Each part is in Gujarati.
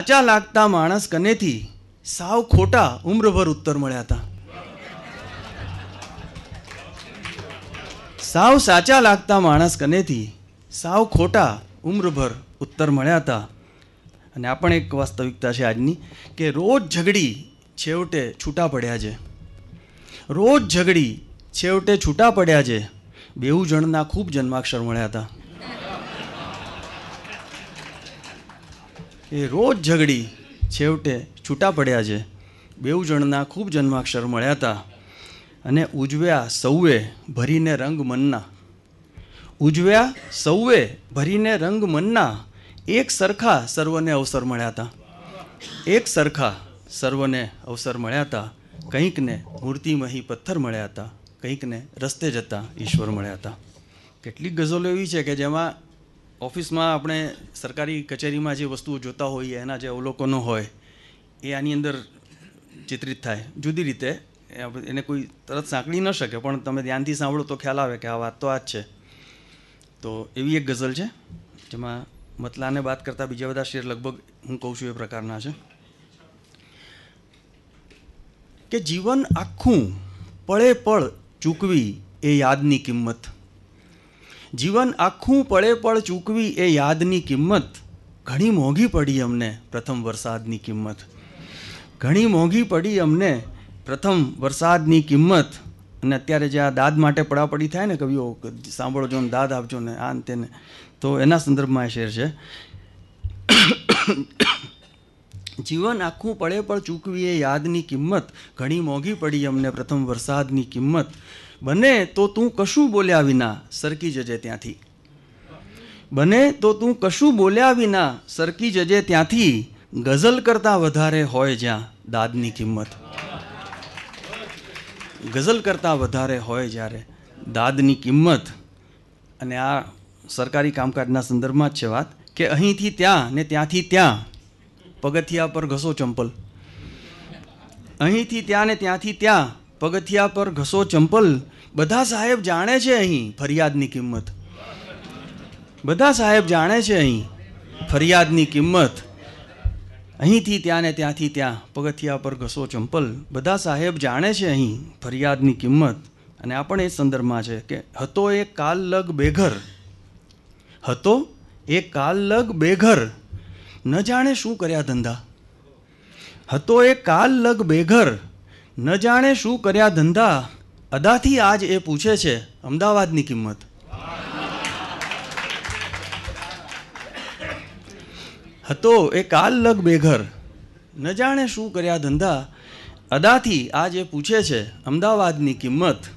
સાચા લાગતા માણસ કનેથી સાવ ખોટા ઉમ્રભર ઉત્તર મળ્યા હતા સાવ સાચા લાગતા માણસ કનેથી સાવ ખોટા ઉમ્રભર ઉત્તર મળ્યા હતા અને આ પણ એક વાસ્તવિકતા છે આજની કે રોજ ઝઘડી છેવટે છૂટા પડ્યા છે રોજ ઝઘડી છેવટે છૂટા પડ્યા છે બેઉ જણના ખૂબ જન્માક્ષર મળ્યા હતા એ રોજ ઝઘડી છેવટે છૂટા પડ્યા છે બેઉ જણના ખૂબ જન્માક્ષર મળ્યા હતા અને ઉજવ્યા સૌએ ભરીને રંગ મનના ઉજવ્યા સૌએ ભરીને રંગ મનના એક સરખા સર્વને અવસર મળ્યા હતા એક સરખા સર્વને અવસર મળ્યા હતા કંઈકને મૂર્તિમહી પથ્થર મળ્યા હતા કંઈકને રસ્તે જતા ઈશ્વર મળ્યા હતા કેટલીક ગઝલો એવી છે કે જેમાં ઓફિસમાં આપણે સરકારી કચેરીમાં જે વસ્તુઓ જોતા હોઈએ એના જે અવલોકનો હોય એ આની અંદર ચિત્રિત થાય જુદી રીતે એને કોઈ તરત સાંકળી ન શકે પણ તમે ધ્યાનથી સાંભળો તો ખ્યાલ આવે કે આ વાત તો આ જ છે તો એવી એક ગઝલ છે જેમાં મતલાને વાત કરતાં બીજા બધા શેર લગભગ હું કહું છું એ પ્રકારના છે કે જીવન આખું પળે પળ ચૂકવી એ યાદની કિંમત જીવન આખું પળે પળ ચૂકવી એ યાદની કિંમત ઘણી મોંઘી પડી અમને પ્રથમ વરસાદની કિંમત ઘણી મોંઘી પડી અમને પ્રથમ વરસાદની કિંમત અને અત્યારે જે આ દાદ માટે પડાપડી થાય ને કવિઓ સાંભળો જો દાદ આપજો ને આ તેને તો એના સંદર્ભમાં એ શેર છે જીવન આખું પડે પળ ચૂકવી એ યાદની કિંમત ઘણી મોંઘી પડી અમને પ્રથમ વરસાદની કિંમત બને તો તું કશું બોલ્યા વિના સરકી જજે ત્યાંથી બને તો તું કશું બોલ્યા વિના સરકી જજે ત્યાંથી ગઝલ કરતાં વધારે હોય જ્યાં દાદની કિંમત ગઝલ કરતાં વધારે હોય જ્યારે દાદની કિંમત અને આ સરકારી કામકાજના સંદર્ભમાં જ છે વાત કે અહીંથી ત્યાં ને ત્યાંથી ત્યાં પગથિયા પર ઘસો ચંપલ અહીંથી ત્યાં ને ત્યાંથી ત્યાં પગથિયા પર ઘસો ચંપલ બધા સાહેબ જાણે છે અહીં ફરિયાદની કિંમત બધા સાહેબ જાણે છે અહીં ફરિયાદની કિંમત અહીંથી ત્યાં ને ત્યાંથી ત્યાં પગથિયા પર ઘસો ચંપલ બધા સાહેબ જાણે છે અહીં ફરિયાદની કિંમત અને આ પણ એ સંદર્ભમાં છે કે હતો એ કાલ લગ બેઘર હતો એ કાલ લગ બેઘર ન જાણે શું કર્યા ધંધા હતો એ કાલ લગ બેઘર ન જાણે શું કર્યા ધંધા અદાથી આજ એ પૂછે છે અમદાવાદની કિંમત હતો એ કાલ લગ બેઘર ન જાણે શું કર્યા ધંધા અદાથી આજ એ પૂછે છે અમદાવાદની કિંમત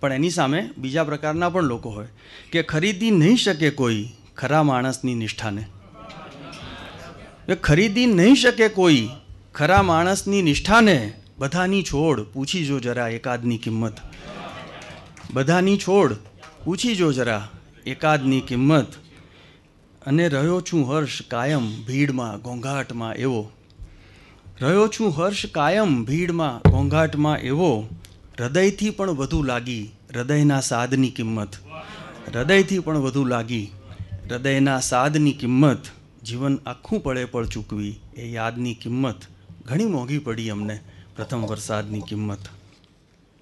પણ એની સામે બીજા પ્રકારના પણ લોકો હોય કે ખરીદી નહીં શકે કોઈ ખરા માણસની નિષ્ઠાને ખરીદી નહીં શકે કોઈ ખરા માણસની નિષ્ઠાને બધાની છોડ પૂછી જો જરા એકાદની કિંમત બધાની છોડ પૂછી જો જરા એકાદની કિંમત અને રહ્યો છું હર્ષ કાયમ ભીડમાં ઘોંઘાટમાં એવો રહ્યો છું હર્ષ કાયમ ભીડમાં ઘોંઘાટમાં એવો હૃદયથી પણ વધુ લાગી હૃદયના સાદની કિંમત હૃદયથી પણ વધુ લાગી હૃદયના સાદની કિંમત જીવન આખું પડે પળ ચૂકવી એ યાદની કિંમત ઘણી મોંઘી પડી અમને પ્રથમ વરસાદની કિંમત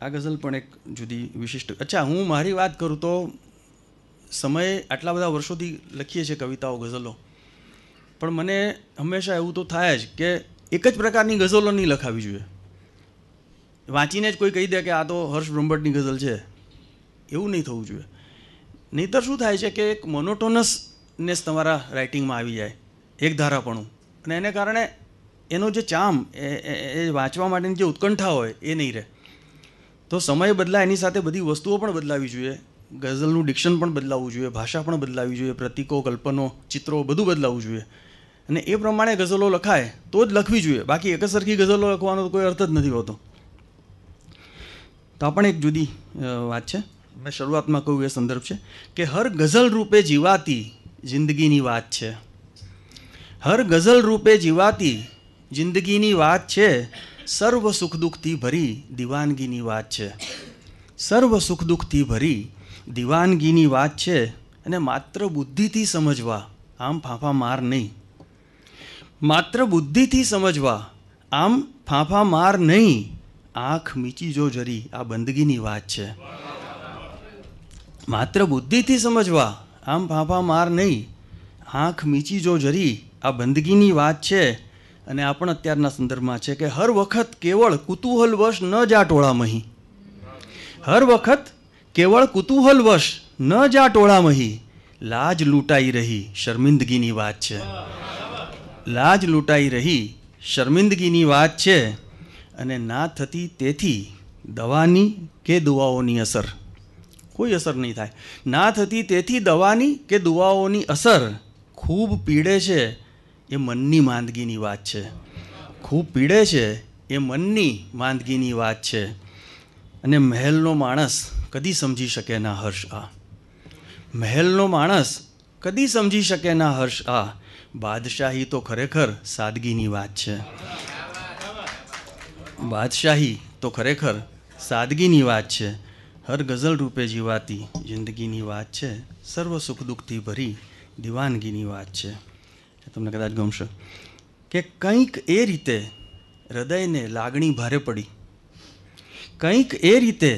આ ગઝલ પણ એક જુદી વિશિષ્ટ અચ્છા હું મારી વાત કરું તો સમય આટલા બધા વર્ષોથી લખીએ છીએ કવિતાઓ ગઝલો પણ મને હંમેશા એવું તો થાય જ કે એક જ પ્રકારની ગઝલો નહીં લખાવી જોઈએ વાંચીને જ કોઈ કહી દે કે આ તો હર્ષ બ્રહ્મભટ્ટની ગઝલ છે એવું નહીં થવું જોઈએ નહીતર શું થાય છે કે એક મોનોટોનસનેસ તમારા રાઇટિંગમાં આવી જાય એક ધારાપણું અને એને કારણે એનો જે ચામ એ વાંચવા માટેની જે ઉત્કંઠા હોય એ નહીં રહે તો સમય બદલાય એની સાથે બધી વસ્તુઓ પણ બદલાવી જોઈએ ગઝલનું ડિક્શન પણ બદલાવવું જોઈએ ભાષા પણ બદલાવી જોઈએ પ્રતિકો કલ્પનો ચિત્રો બધું બદલાવવું જોઈએ અને એ પ્રમાણે ગઝલો લખાય તો જ લખવી જોઈએ બાકી એકસરખી ગઝલો લખવાનો કોઈ અર્થ જ નથી હોતો તો પણ એક જુદી વાત છે મેં શરૂઆતમાં કહ્યું એ સંદર્ભ છે કે હર ગઝલ રૂપે જીવાતી જિંદગીની વાત છે હર ગઝલ રૂપે જીવાતી જિંદગીની વાત છે સર્વ સુખ દુઃખથી ભરી દિવાનગીની વાત છે સર્વ સુખ દુઃખથી ભરી દિવાનગીની વાત છે અને માત્ર બુદ્ધિથી સમજવા આમ ફાંફા માર નહીં માત્ર બુદ્ધિથી સમજવા આમ ફાંફા માર નહીં આંખ મીચી જો જરી આ બંદગીની વાત છે માત્ર બુદ્ધિથી સમજવા આમ ફાંફા માર નહીં આંખ મીચી જો જરી આ બંદગીની વાત છે અને આપણ અત્યારના સંદર્ભમાં છે કે હર વખત કેવળ કુતૂહલવશ ન જા ટોળામહી હર વખત કેવળ કુતૂહલવશ ન જા ટોળામહી લાજ લૂંટાઈ રહી શર્મિંદગીની વાત છે લાજ લૂંટાઈ રહી શર્મિંદગીની વાત છે અને ના થતી તેથી દવાની કે દુવાઓની અસર કોઈ અસર નહીં થાય ના થતી તેથી દવાની કે દુવાઓની અસર ખૂબ પીડે છે એ મનની માંદગીની વાત છે ખૂબ પીડે છે એ મનની માંદગીની વાત છે અને મહેલનો માણસ કદી સમજી શકે ના હર્ષ આ મહેલનો માણસ કદી સમજી શકે ના હર્ષ આ બાદશાહી તો ખરેખર સાદગીની વાત છે બાદશાહી તો ખરેખર સાદગીની વાત છે હર ગઝલ રૂપે જીવાતી જિંદગીની વાત છે સર્વ સુખ દુઃખથી ભરી દિવાનગીની વાત છે તમને કદાચ ગમશે કે કંઈક એ રીતે હૃદયને લાગણી ભારે પડી કંઈક એ રીતે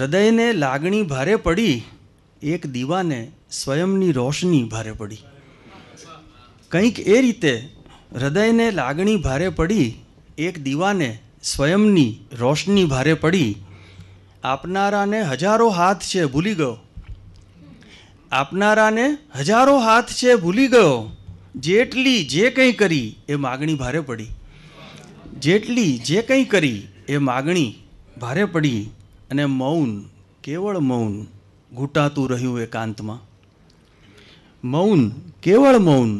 હૃદયને લાગણી ભારે પડી એક દીવાને સ્વયંની રોશની ભારે પડી કંઈક એ રીતે હૃદયને લાગણી ભારે પડી એક દીવાને સ્વયંની રોશની ભારે પડી આપનારાને હજારો હાથ છે ભૂલી ગયો આપનારાને હજારો હાથ છે ભૂલી ગયો જેટલી જે કંઈ કરી એ માગણી ભારે પડી જેટલી જે કંઈ કરી એ માગણી ભારે પડી અને મૌન કેવળ મૌન ઘૂંટાતું રહ્યું એકાંતમાં મૌન કેવળ મૌન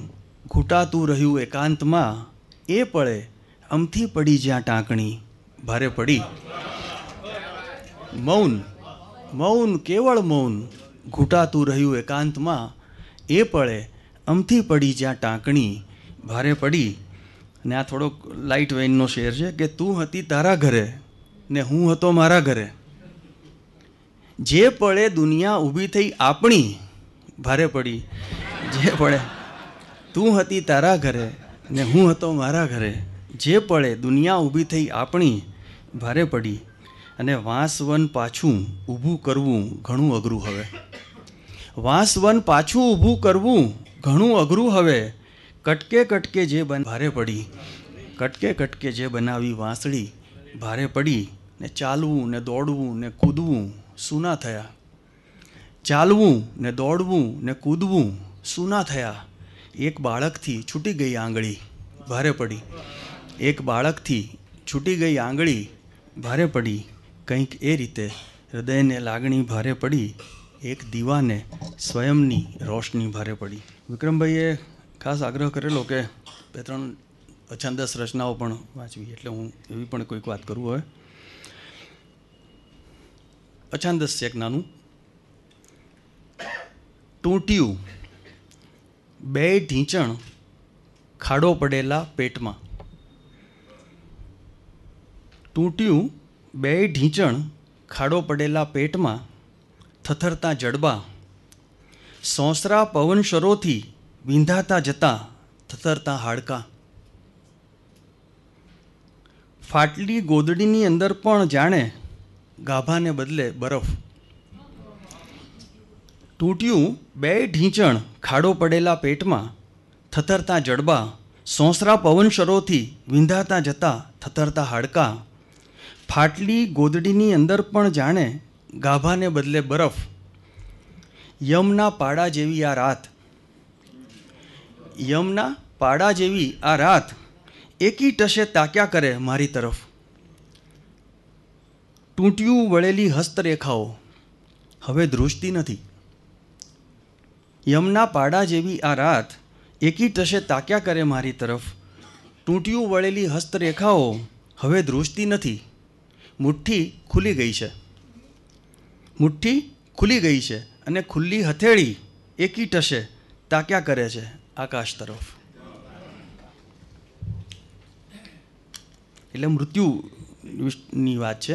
ઘૂંટાતું રહ્યું એકાંતમાં એ પળે અમથી પડી જ્યાં ટાંકણી ભારે પડી મૌન મૌન કેવળ મૌન ઘૂંટાતું રહ્યું એકાંતમાં એ પળે અમથી પડી જ્યાં ટાંકણી ભારે પડી ને આ થોડોક લાઇટ વેઇનનો શેર છે કે તું હતી તારા ઘરે ને હું હતો મારા ઘરે જે પડે દુનિયા ઊભી થઈ આપણી ભારે પડી જે પડે તું હતી તારા ઘરે ને હું હતો મારા ઘરે જે પડે દુનિયા ઊભી થઈ આપણી ભારે પડી અને વાંસવન પાછું ઊભું કરવું ઘણું અઘરું હવે વાંસવન પાછું ઊભું કરવું ઘણું અઘરું હવે કટકે કટકે જે બન ભારે પડી કટકે કટકે જે બનાવી વાંસળી ભારે પડી ને ચાલવું ને દોડવું ને કૂદવું સૂના થયા ચાલવું ને દોડવું ને કૂદવું સૂના થયા એક બાળકથી છૂટી ગઈ આંગળી ભારે પડી એક બાળકથી છૂટી ગઈ આંગળી ભારે પડી કંઈક એ રીતે હૃદયને લાગણી ભારે પડી એક દીવાને સ્વયંની રોશની ભારે પડી વિક્રમભાઈએ ખાસ આગ્રહ કરેલો કે બે ત્રણ અછાંદસ રચનાઓ પણ વાંચવી એટલે હું એવી પણ કોઈક વાત કરું હવે અછાંદસ છે એક નાનું તૂટ્યું બે ઢીંચણ ખાડો પડેલા પેટમાં તૂટ્યું બે ઢીંચણ ખાડો પડેલા પેટમાં થથરતા જડબા સોસરા પવન શરોથી વિંધાતા જતા થતરતા હાડકાં ફાટલી ગોદડીની અંદર પણ જાણે ગાભાને બદલે બરફ તૂટ્યું બે ઢીંચણ ખાડો પડેલા પેટમાં થતરતા જડબા સોંસરા પવનશરોથી વિંધાતા જતા થતરતા હાડકાં ફાટલી ગોદડીની અંદર પણ જાણે ગાભાને બદલે બરફ યમના પાડા જેવી આ રાત યમના પાડા જેવી આ રાત એકી ટશે તાક્યા કરે મારી તરફ તૂટ્યું વળેલી હસ્તરેખાઓ હવે દૃષ્ટિ નથી યમના પાડા જેવી આ રાત એકી ટશે તાક્યા કરે મારી તરફ તૂટ્યું વળેલી હસ્તરેખાઓ હવે દૃષ્ટિ નથી મુઠ્ઠી ખુલી ગઈ છે મુઠ્ઠી ખુલી ગઈ છે અને ખુલ્લી હથેળી એકી ટશે તાક્યા કરે છે આકાશ તરફ એટલે મૃત્યુની વાત છે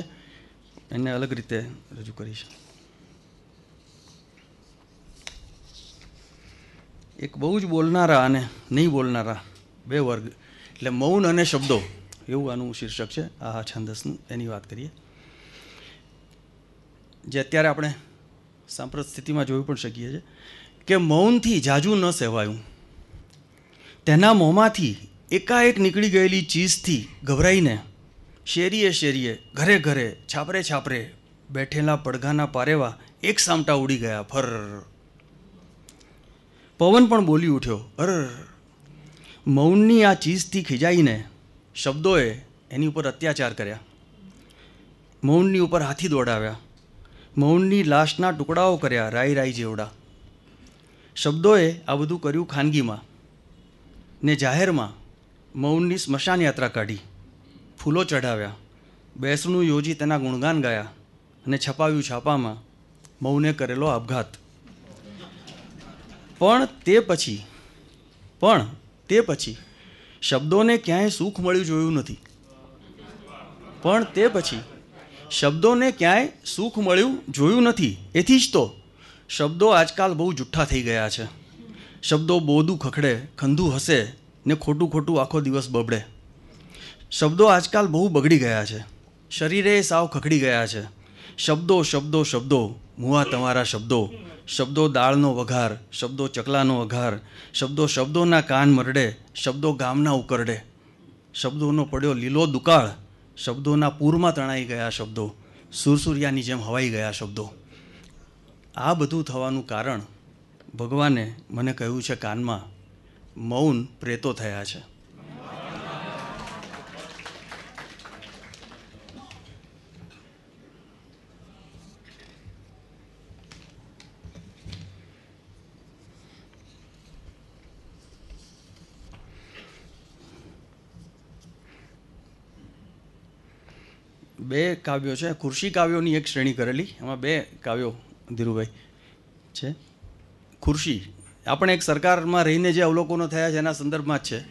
એને અલગ રીતે રજૂ કરીશ એક બહુ જ બોલનારા અને નહીં બોલનારા બે વર્ગ એટલે મૌન અને શબ્દો એવું આનું શીર્ષક છે આ છંદસનું એની વાત કરીએ જે અત્યારે આપણે સાંપ્રત સ્થિતિમાં જોઈ પણ શકીએ છીએ કે મૌનથી જાજુ ન સહેવાયું તેના મોંમાંથી એકાએક નીકળી ગયેલી ચીજથી ગભરાઈને શેરીએ શેરીએ ઘરે ઘરે છાપરે છાપરે બેઠેલા પડઘાના પારેવા એક સામટા ઉડી ગયા ફર પવન પણ બોલી ઉઠ્યો અર મૌનની આ ચીજથી ખીજાઈને શબ્દોએ એની ઉપર અત્યાચાર કર્યા મૌનની ઉપર હાથી દોડાવ્યા મૌનની લાશના ટુકડાઓ કર્યા રાઈ રાઈ જેવડા શબ્દોએ આ બધું કર્યું ખાનગીમાં ને જાહેરમાં મૌનની સ્મશાન યાત્રા કાઢી ફૂલો ચઢાવ્યા બેસણું યોજી તેના ગુણગાન ગાયા અને છપાવ્યું છાપામાં મૌને કરેલો આપઘાત પણ તે પછી પણ તે પછી શબ્દોને ક્યાંય સુખ મળ્યું જોયું નથી પણ તે પછી શબ્દોને ક્યાંય સુખ મળ્યું જોયું નથી એથી જ તો શબ્દો આજકાલ બહુ જુઠ્ઠા થઈ ગયા છે શબ્દો બોદું ખખડે ખંધું હસે ને ખોટું ખોટું આખો દિવસ બબડે શબ્દો આજકાલ બહુ બગડી ગયા છે શરીરે સાવ ખખડી ગયા છે શબ્દો શબ્દો શબ્દો મુવા તમારા શબ્દો શબ્દો દાળનો વઘાર શબ્દો ચકલાનો વઘાર શબ્દો શબ્દોના કાન મરડે શબ્દો ગામના ઉકરડે શબ્દોનો પડ્યો લીલો દુકાળ શબ્દોના પૂરમાં તણાઈ ગયા શબ્દો સુરસુરિયાની જેમ હવાઈ ગયા શબ્દો આ બધું થવાનું કારણ ભગવાને મને કહ્યું છે કાનમાં મૌન પ્રેતો થયા છે બે કાવ્યો છે ખુરશી કાવ્યોની એક શ્રેણી કરેલી એમાં બે કાવ્યો ધીરુભાઈ છે ખુરશી આપણે એક સરકારમાં રહીને જે અવલોકનો થયા છે એના સંદર્ભમાં જ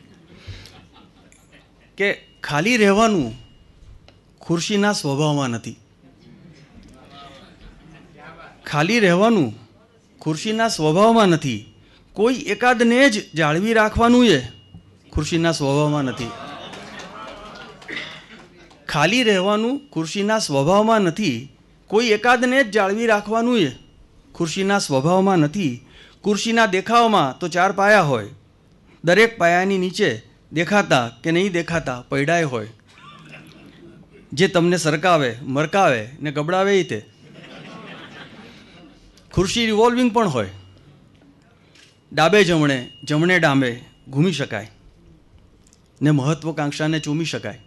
છે કે ખાલી રહેવાનું ખુરશીના સ્વભાવમાં નથી ખાલી રહેવાનું ખુરશીના સ્વભાવમાં નથી કોઈ એકાદને જ જાળવી રાખવાનું એ ખુરશીના સ્વભાવમાં નથી ખાલી રહેવાનું ખુરશીના સ્વભાવમાં નથી કોઈ એકાદને જ જાળવી રાખવાનું એ ખુરશીના સ્વભાવમાં નથી ખુરશીના દેખાવમાં તો ચાર પાયા હોય દરેક પાયાની નીચે દેખાતા કે નહીં દેખાતા પૈડાય હોય જે તમને સરકાવે મરકાવે ને ગબડાવે તે ખુરશી રિવોલ્વિંગ પણ હોય ડાબે જમણે જમણે ડાબે ઘૂમી શકાય ને મહત્વકાંક્ષાને ચૂમી શકાય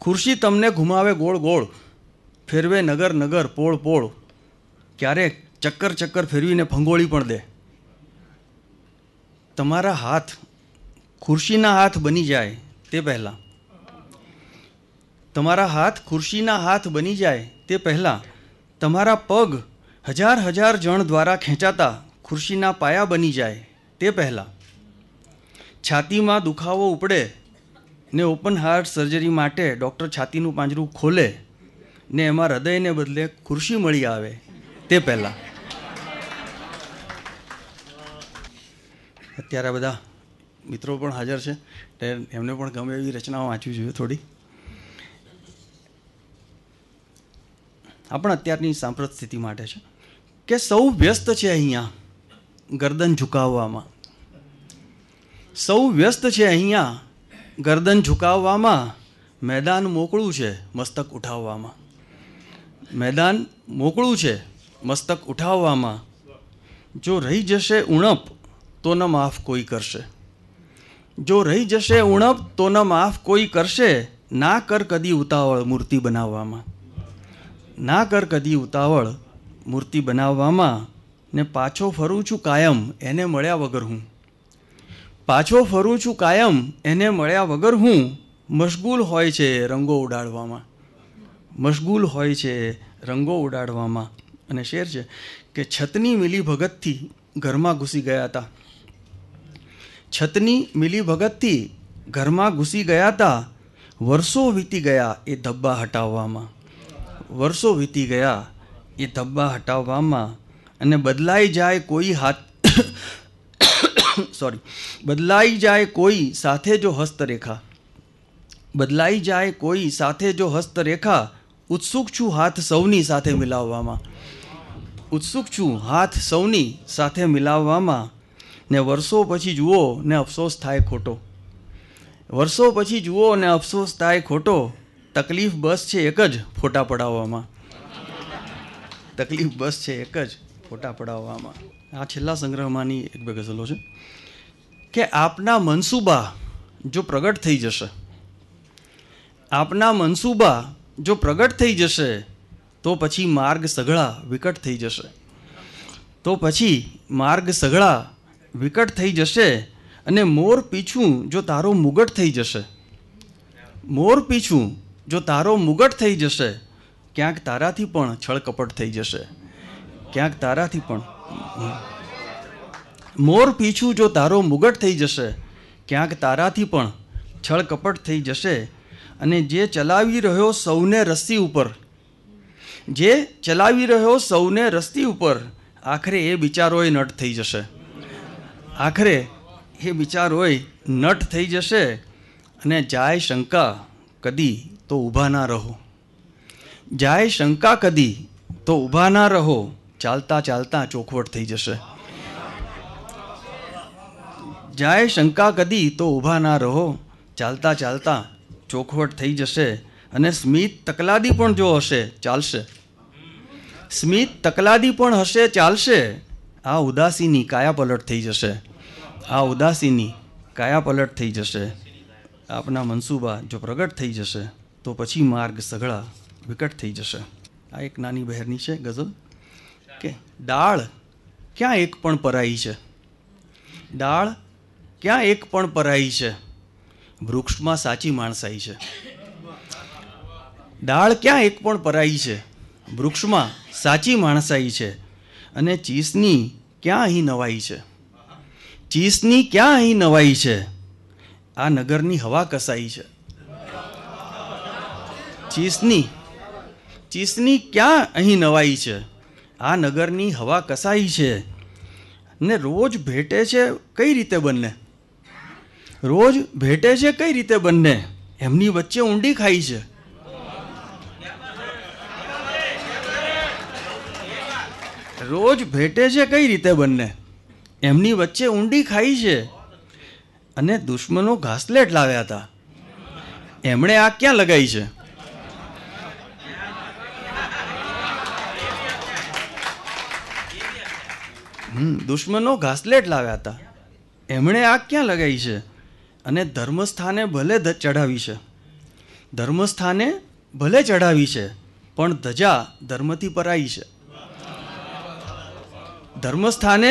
ખુરશી તમને ઘુમાવે ગોળ ગોળ ફેરવે નગર નગર પોળ પોળ ક્યારેક ચક્કર ચક્કર ફેરવીને ફંગોળી પણ દે તમારા હાથ ખુરશીના હાથ બની જાય તે પહેલાં તમારા હાથ ખુરશીના હાથ બની જાય તે પહેલાં તમારા પગ હજાર હજાર જણ દ્વારા ખેંચાતા ખુરશીના પાયા બની જાય તે પહેલાં છાતીમાં દુખાવો ઉપડે ને ઓપન હાર્ટ સર્જરી માટે ડૉક્ટર છાતીનું પાંજરું ખોલે ને એમાં હૃદયને બદલે ખુરશી મળી આવે તે પહેલાં અત્યારે બધા મિત્રો પણ હાજર છે એમને પણ ગમે એવી રચનાઓ વાંચવી જોઈએ થોડી આપણ અત્યારની સાંપ્રત સ્થિતિ માટે છે કે સૌ વ્યસ્ત છે અહીંયા ગરદન ઝુકાવવામાં સૌ વ્યસ્ત છે અહીંયા ગરદન ઝુકાવવામાં મેદાન મોકળું છે મસ્તક ઉઠાવવામાં મેદાન મોકળું છે મસ્તક ઉઠાવવામાં જો રહી જશે ઉણપ તો ન માફ કોઈ કરશે જો રહી જશે ઉણપ તો ન માફ કોઈ કરશે ના કર કદી ઉતાવળ મૂર્તિ બનાવવામાં ના કર કદી ઉતાવળ મૂર્તિ બનાવવામાં ને પાછો ફરું છું કાયમ એને મળ્યા વગર હું પાછો ફરું છું કાયમ એને મળ્યા વગર હું મશગુલ હોય છે રંગો ઉડાડવામાં મશગુલ હોય છે રંગો ઉડાડવામાં અને શેર છે કે છતની મિલી ભગતથી ઘરમાં ઘૂસી ગયા હતા છતની મિલી ભગતથી ઘરમાં ઘૂસી ગયા હતા વર્ષો વીતી ગયા એ ધબ્બા હટાવવામાં વર્ષો વીતી ગયા એ ધબ્બા હટાવવામાં અને બદલાઈ જાય કોઈ હાથ સોરી બદલાઈ જાય કોઈ સાથે જો હસ્તરેખા બદલાઈ જાય કોઈ સાથે જો હસ્તરેખા ઉત્સુક છું હાથ સૌની સાથે મિલાવવામાં ઉત્સુક છું હાથ સૌની સાથે મિલાવવામાં ને વર્ષો પછી જુઓ ને અફસોસ થાય ખોટો વર્ષો પછી જુઓ ને અફસોસ થાય ખોટો તકલીફ બસ છે એક જ ફોટા પડાવવામાં તકલીફ બસ છે એક જ ફોટા પડાવવામાં આ છેલ્લા સંગ્રહમાંની એક બે ગઝલો છે કે આપના મનસૂબા જો પ્રગટ થઈ જશે આપના મનસૂબા જો પ્રગટ થઈ જશે તો પછી માર્ગ સઘળા વિકટ થઈ જશે તો પછી માર્ગ સઘળા વિકટ થઈ જશે અને મોર પીછું જો તારો મુગટ થઈ જશે મોર પીછું જો તારો મુગટ થઈ જશે ક્યાંક તારાથી પણ છળકપટ થઈ જશે ક્યાંક તારાથી પણ મોર પીછું જો તારો મુગટ થઈ જશે ક્યાંક તારાથી પણ છળ કપટ થઈ જશે અને જે ચલાવી રહ્યો સૌને રસ્તી ઉપર જે ચલાવી રહ્યો સૌને રસ્તી ઉપર આખરે એ બિચારોય નટ થઈ જશે આખરે એ બિચારોય નટ થઈ જશે અને જાય શંકા કદી તો ઊભા ના રહો જાય શંકા કદી તો ઊભા ના રહો ચાલતા ચાલતા ચોખવટ થઈ જશે જાય શંકા કદી તો ઊભા ના રહો ચાલતા ચાલતા ચોખવટ થઈ જશે અને સ્મિત તકલાદી પણ જો હશે ચાલશે સ્મિત તકલાદી પણ હશે ચાલશે આ ઉદાસીની કાયા પલટ થઈ જશે આ ઉદાસીની કાયા પલટ થઈ જશે આપના મનસૂબા જો પ્રગટ થઈ જશે તો પછી માર્ગ સઘળા વિકટ થઈ જશે આ એક નાની બહેરની છે ગઝલ ડાળ ક્યાં એક પણ પરાઈ છે ડાળ ક્યાં એક પણ પરાઈ છે વૃક્ષમાં સાચી માણસાઈ છે ડાળ ક્યાં એક પણ પરાઈ છે વૃક્ષમાં સાચી માણસાઈ છે અને ચીસની ક્યાં અહીં નવાઈ છે ચીસની ક્યાં અહીં નવાઈ છે આ નગરની હવા કસાઈ છે ચીસની ચીસની ક્યાં અહીં નવાઈ છે આ નગરની હવા કસાઈ છે ને રોજ ભેટે છે કઈ રીતે બંને રોજ ભેટે છે કઈ રીતે બંને એમની વચ્ચે ઊંડી ખાઈ છે રોજ ભેટે છે કઈ રીતે બંને એમની વચ્ચે ઊંડી ખાઈ છે અને દુશ્મનો ઘાસલેટ લાવ્યા હતા એમણે આ ક્યાં લગાવી છે દુશ્મનો ઘાસલેટ લાવ્યા હતા એમણે આગ ક્યાં લગાવી છે અને ધર્મસ્થાને ભલે ચઢાવી છે ધર્મસ્થાને ભલે ચઢાવી છે પણ ધજા ધર્મથી પરાઈ છે ધર્મસ્થાને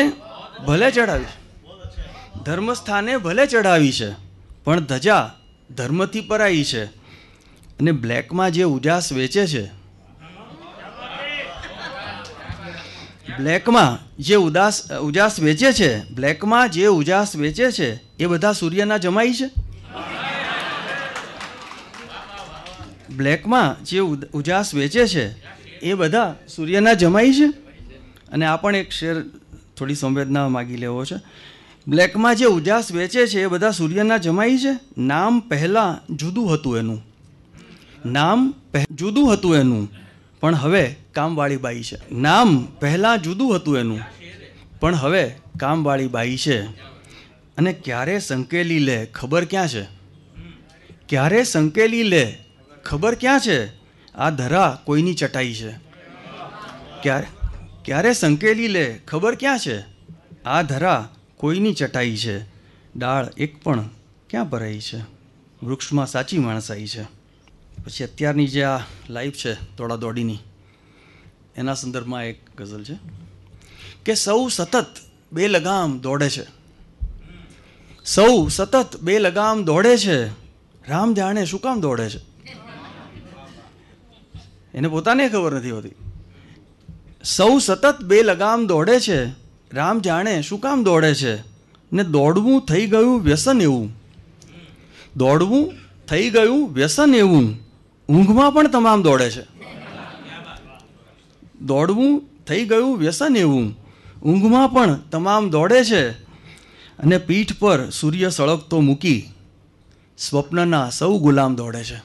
ભલે ચઢાવી ધર્મસ્થાને ભલે ચઢાવી છે પણ ધજા ધર્મથી પરાઈ છે અને બ્લેકમાં જે ઉજાસ વેચે છે બ્લેકમાં જે ઉદાસ ઉજાસ વેચે છે બ્લેકમાં જે ઉજાસ વેચે છે એ બધા સૂર્યના જમાઈ છે બ્લેકમાં જે ઉજાસ વેચે છે એ બધા સૂર્યના જમાઈ છે અને આ પણ એક શેર થોડી સંવેદના માગી લેવો છે બ્લેકમાં જે ઉજાસ વેચે છે એ બધા સૂર્યના જમાઈ છે નામ પહેલાં જુદું હતું એનું નામ જુદું હતું એનું પણ હવે કામવાળી બાઈ છે નામ પહેલાં જુદું હતું એનું પણ હવે કામવાળી બાઈ છે અને ક્યારે સંકેલી લે ખબર ક્યાં છે ક્યારે સંકેલી લે ખબર ક્યાં છે આ ધરા કોઈની ચટાઈ છે ક્યારે ક્યારે સંકેલી લે ખબર ક્યાં છે આ ધરા કોઈની ચટાઈ છે ડાળ એક પણ ક્યાં ભરાઈ છે વૃક્ષમાં સાચી માણસાઈ છે પછી અત્યારની જે આ લાઈફ છે દોડાદોડીની એના સંદર્ભમાં એક ગઝલ છે કે સૌ સતત બે લગામ દોડે છે સૌ સતત બે લગામ દોડે છે રામ ધ્યાને શું કામ દોડે છે એને પોતાને ખબર નથી હોતી સૌ સતત બે લગામ દોડે છે રામ જાણે શું કામ દોડે છે ને દોડવું થઈ ગયું વ્યસન એવું દોડવું થઈ ગયું વ્યસન એવું ઊંઘમાં પણ તમામ દોડે છે દોડવું થઈ ગયું વ્યસન એવું ઊંઘમાં પણ તમામ દોડે છે અને પીઠ પર સૂર્ય સળગતો મૂકી સ્વપ્નના સૌ ગુલામ દોડે છે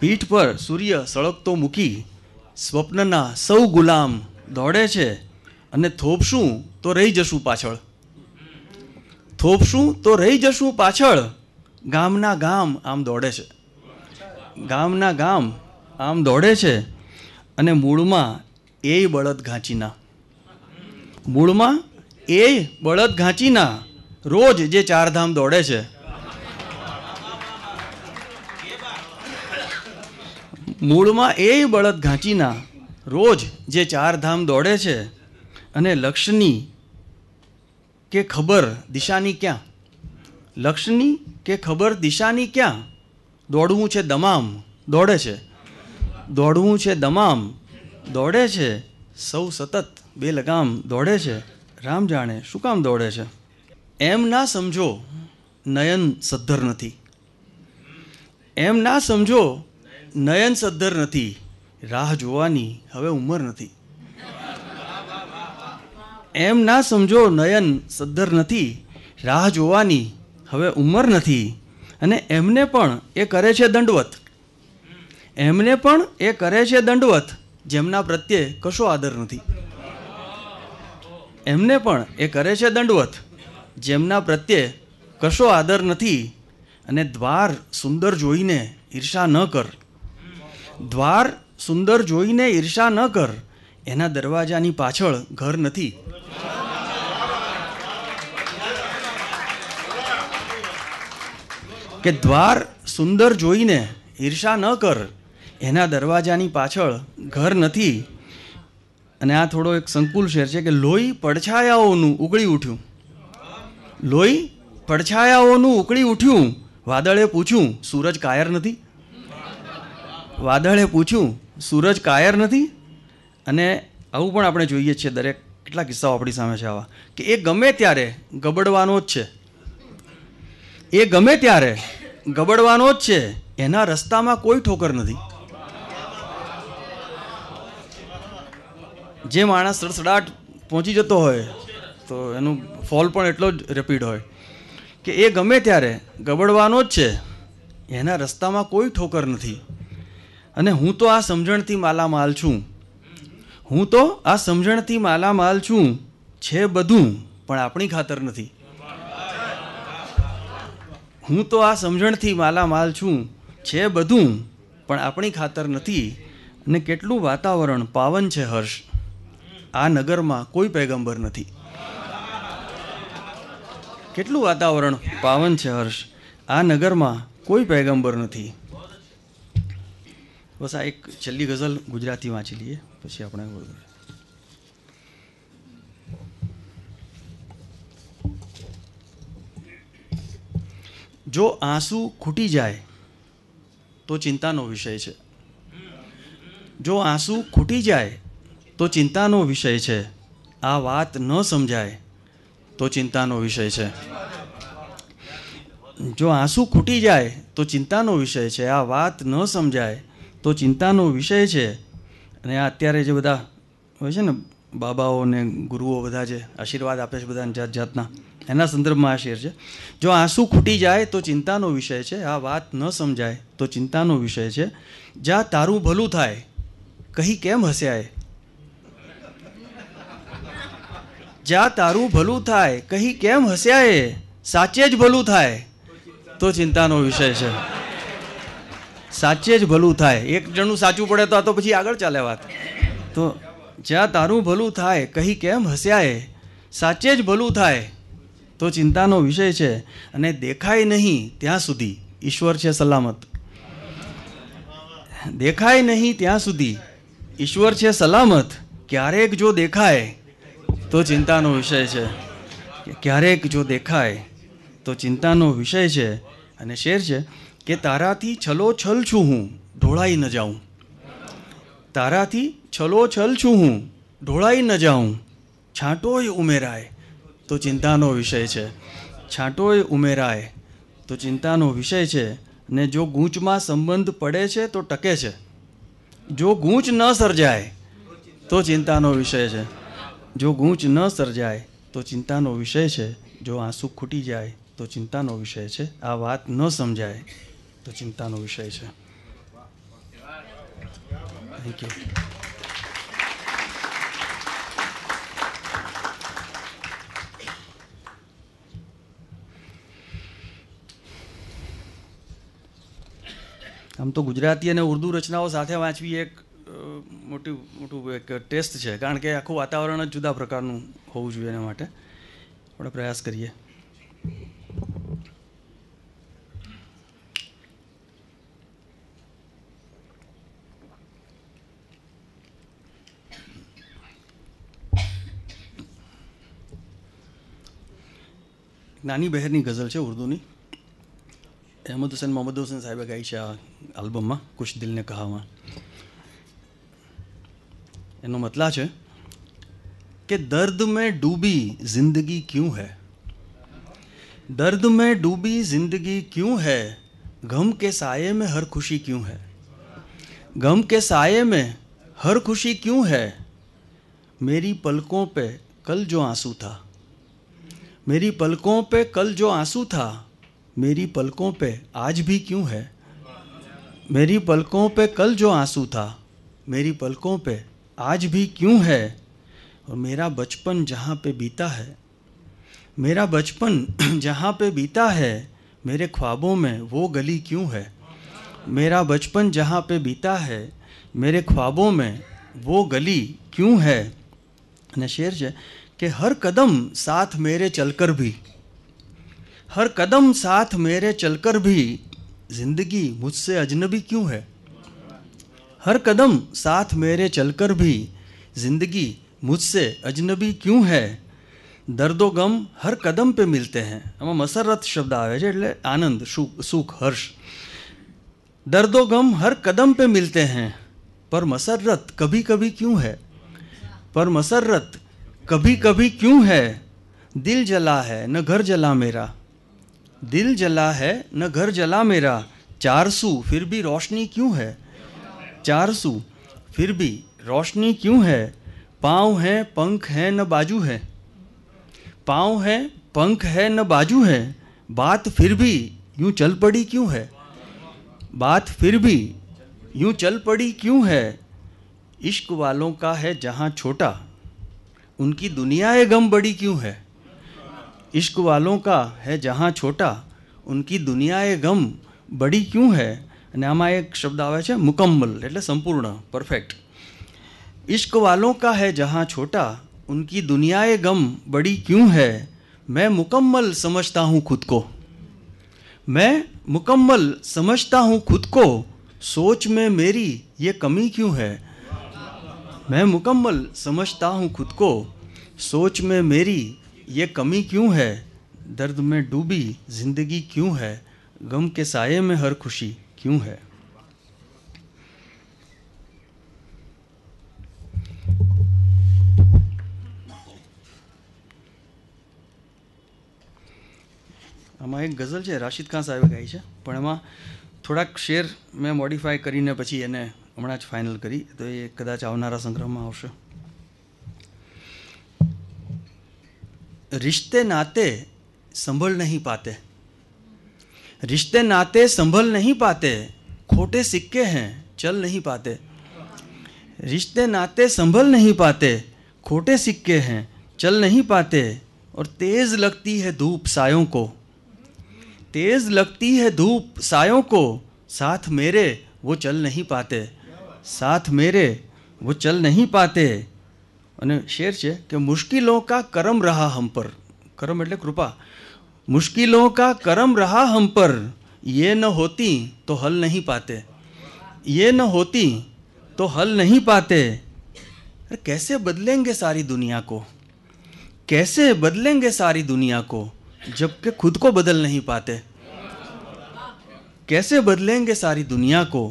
પીઠ પર સૂર્ય સળગતો મૂકી સ્વપ્નના સૌ ગુલામ દોડે છે અને થોપશું તો રહી જશું પાછળ થોપશું તો રહી જશું પાછળ ગામના ગામ આમ દોડે છે ગામના ગામ આમ દોડે છે અને મૂળમાં એ બળદ ઘાંચીના મૂળમાં એ બળદ ઘાંચીના રોજ જે ચારધામ દોડે છે મૂળમાં એ બળદ ઘાંચીના રોજ જે ચારધામ દોડે છે અને લક્ષની કે ખબર દિશાની ક્યાં લક્ષની કે ખબર દિશાની ક્યાં દોડવું છે દમામ દોડે છે દોડવું છે દમામ દોડે છે સૌ સતત બે લગામ દોડે છે રામ જાણે શું કામ દોડે છે એમ ના સમજો નયન સદ્ધર નથી એમ ના સમજો નયન સદ્ધર નથી રાહ જોવાની હવે ઉંમર નથી એમ ના સમજો નયન સદ્ધર નથી રાહ જોવાની હવે ઉંમર નથી અને એમને પણ એ કરે છે દંડવત એમને પણ એ કરે છે દંડવત જેમના પ્રત્યે કશો આદર નથી એમને પણ એ કરે છે દંડવત જેમના પ્રત્યે કશો આદર નથી અને દ્વાર સુંદર જોઈને ઈર્ષા ન કર દ્વાર સુંદર જોઈને ઈર્ષા ન કર એના દરવાજાની પાછળ ઘર નથી કે દ્વાર સુંદર જોઈને ઈર્ષા ન કર એના દરવાજાની પાછળ ઘર નથી અને આ થોડો એક સંકુલ શેર છે કે લોહી પડછાયાઓનું ઉકળી ઉઠ્યું લોહી પડછાયાઓનું ઉકળી ઉઠ્યું વાદળે પૂછ્યું સૂરજ કાયર નથી વાદળે પૂછ્યું સૂરજ કાયર નથી અને આવું પણ આપણે જોઈએ છીએ દરેક કેટલા કિસ્સાઓ આપણી સામે છે આવા કે એ ગમે ત્યારે ગબડવાનો જ છે એ ગમે ત્યારે ગબડવાનો જ છે એના રસ્તામાં કોઈ ઠોકર નથી જે માણસ સડસડાટ પહોંચી જતો હોય તો એનું ફોલ પણ એટલો જ રેપિડ હોય કે એ ગમે ત્યારે ગબડવાનો જ છે એના રસ્તામાં કોઈ ઠોકર નથી અને હું તો આ સમજણથી માલામાલ છું હું તો આ સમજણથી માલામાલ છું છે બધું પણ આપણી ખાતર નથી હું તો આ સમજણથી માલામાલ છું છે બધું પણ આપણી ખાતર નથી અને કેટલું વાતાવરણ પાવન છે હર્ષ આ નગરમાં કોઈ પેગંબર નથી કેટલું વાતાવરણ પાવન છે હર્ષ આ નગરમાં કોઈ પેગંબર નથી બસ આ એક છેલ્લી ગઝલ ગુજરાતી વાંચી લઈએ પછી આપણે જો આંસુ ખૂટી જાય તો ચિંતાનો વિષય છે જો આંસુ ખૂટી જાય તો ચિંતાનો વિષય છે આ વાત ન સમજાય તો ચિંતાનો વિષય છે જો આંસુ ખૂટી જાય તો ચિંતાનો વિષય છે આ વાત ન સમજાય તો ચિંતાનો વિષય છે અને આ અત્યારે જે બધા હોય છે ને બાબાઓ ને ગુરુઓ બધા જે આશીર્વાદ આપે છે બધાને જાત જાતના એના સંદર્ભમાં આ શેર છે જો આંસુ ખૂટી જાય તો ચિંતાનો વિષય છે આ વાત ન સમજાય તો ચિંતાનો વિષય છે જ્યાં તારું ભલું થાય કહી કેમ હસ્યાય જ્યાં તારું ભલું થાય કહી કેમ હસ્યા એ સાચે જ ભલું થાય તો ચિંતાનો વિષય છે સાચે જ ભલું થાય એક જણનું સાચું પડે તો આ તો પછી આગળ ચાલે વાત તો જ્યાં તારું ભલું થાય કહી કેમ હસ્યા એ સાચે જ ભલું થાય તો ચિંતાનો વિષય છે અને દેખાય નહીં ત્યાં સુધી ઈશ્વર છે સલામત દેખાય નહીં ત્યાં સુધી ઈશ્વર છે સલામત ક્યારેક જો દેખાય તો ચિંતાનો વિષય છે ક્યારેક જો દેખાય તો ચિંતાનો વિષય છે અને શેર છે કે તારાથી છલોછલ છું હું ઢોળાઈ ન જાઉં તારાથી છલોછલ છું હું ઢોળાઈ ન જાઉં છાંટોય ઉમેરાય તો ચિંતાનો વિષય છે છાંટોય ઉમેરાય તો ચિંતાનો વિષય છે ને જો ગૂંચમાં સંબંધ પડે છે તો ટકે છે જો ગૂંચ ન સર્જાય તો ચિંતાનો વિષય છે જો ગૂંચ ન સર્જાય તો ચિંતાનો વિષય છે જો આંસુ ખૂટી જાય તો ચિંતાનો વિષય છે આ વાત ન સમજાય તો ચિંતાનો વિષય છે થેન્ક યુ આમ તો ગુજરાતી અને ઉર્દુ રચનાઓ સાથે વાંચવી એક મોટી મોટું એક ટેસ્ટ છે કારણ કે આખું વાતાવરણ જ જુદા પ્રકારનું હોવું જોઈએ એના માટે આપણે પ્રયાસ કરીએ નાની બહેરની ગઝલ છે ઉર્દુની અહેમદ હુસૈન મોહમ્મદ હુસૈન સાહેબે ગાઈ છે આ આલ્બમમાં કુશ દિલને કહાવામાં એનો मतला है कि दर्द में डूबी जिंदगी क्यों है दर्द में डूबी जिंदगी क्यों है गम के साय में हर खुशी क्यों है गम के साय में हर खुशी क्यों है मेरी पलकों पे कल जो आंसू था मेरी पलकों पे कल जो आंसू था मेरी पलकों पे आज भी क्यों है मेरी पलकों पे कल जो आंसू था मेरी पलकों पे आज भी क्यों है और मेरा बचपन जहाँ पे बीता है मेरा बचपन जहाँ पे बीता है मेरे ख्वाबों में वो गली क्यों है मेरा बचपन जहाँ पे बीता है मेरे ख्वाबों में वो गली क्यों है नशेर जय कि हर कदम साथ मेरे चलकर भी हर कदम साथ मेरे चलकर भी ज़िंदगी मुझसे अजनबी क्यों है हर कदम साथ मेरे चलकर भी जिंदगी मुझसे अजनबी क्यों है दर्दो गम हर कदम पे मिलते हैं आम मसरत शब्द आए एट आनंद सुख सुख हर्ष दर्दो गम हर कदम पे मिलते हैं पर मसरत कभी कभी क्यों है पर मसरत कभी कभी क्यों है दिल जला है न घर जला मेरा दिल जला है न घर जला मेरा चार सू फिर भी रोशनी क्यों है चार सू फिर भी रोशनी क्यों है पाँव है पंख है न बाजू है पाँव है पंख है न बाजू है बात फिर भी यूं चल पड़ी क्यों है बात फिर भी यूं चल पड़ी क्यों है इश्क वालों का है जहाँ छोटा उनकी दुनिया है गम बड़ी क्यों है इश्क वालों का है जहाँ छोटा उनकी दुनिया है गम बड़ी क्यों है અને આમાં एक शब्द आवे છે મુકમ્મલ એટલે સંપૂર્ણ પરફેક્ટ इश्क वालों का है जहाँ छोटा उनकी दुनियाए गम बड़ी क्यों है मैं मुकम्मल समझता हूँ खुद को मैं मुकम्मल समझता हूँ खुद को सोच में मेरी ये कमी क्यों है मैं मुकम्मल समझता हूँ खुद को सोच में मेरी ये कमी क्यों है दर्द में डूबी जिंदगी क्यों है गम के साये में हर खुशी क्यों है આમાં એક ગઝલ છે રાશિદ ખાન સાહેબે ગાઈ છે પણ એમાં થોડાક શેર મેં મોડિફાય કરીને પછી એને હમણાં જ ફાઇનલ કરી તો એ કદાચ આવનારા સંગ્રહમાં આવશે રિશ્તે નાતે સંભળ નહીં પાતે रिश्ते नाते संभल नहीं पाते खोटे सिक्के हैं चल नहीं पाते रिश्ते नाते संभल नहीं पाते खोटे सिक्के हैं चल नहीं पाते और तेज़ लगती है धूप सायों को तेज़ लगती है धूप सायों को साथ मेरे वो चल नहीं पाते साथ मेरे वो चल नहीं पाते અને शेर છે कि मुश्किलों का कर्म रहा हम पर कर्म એટલે कृपा मुश्किलों का कर्म रहा हम पर ये न होती तो हल नहीं पाते ये न होती तो हल नहीं पाते अरे कैसे बदलेंगे सारी दुनिया को कैसे बदलेंगे सारी दुनिया को जबकि खुद को बदल नहीं पाते कैसे बदलेंगे सारी दुनिया को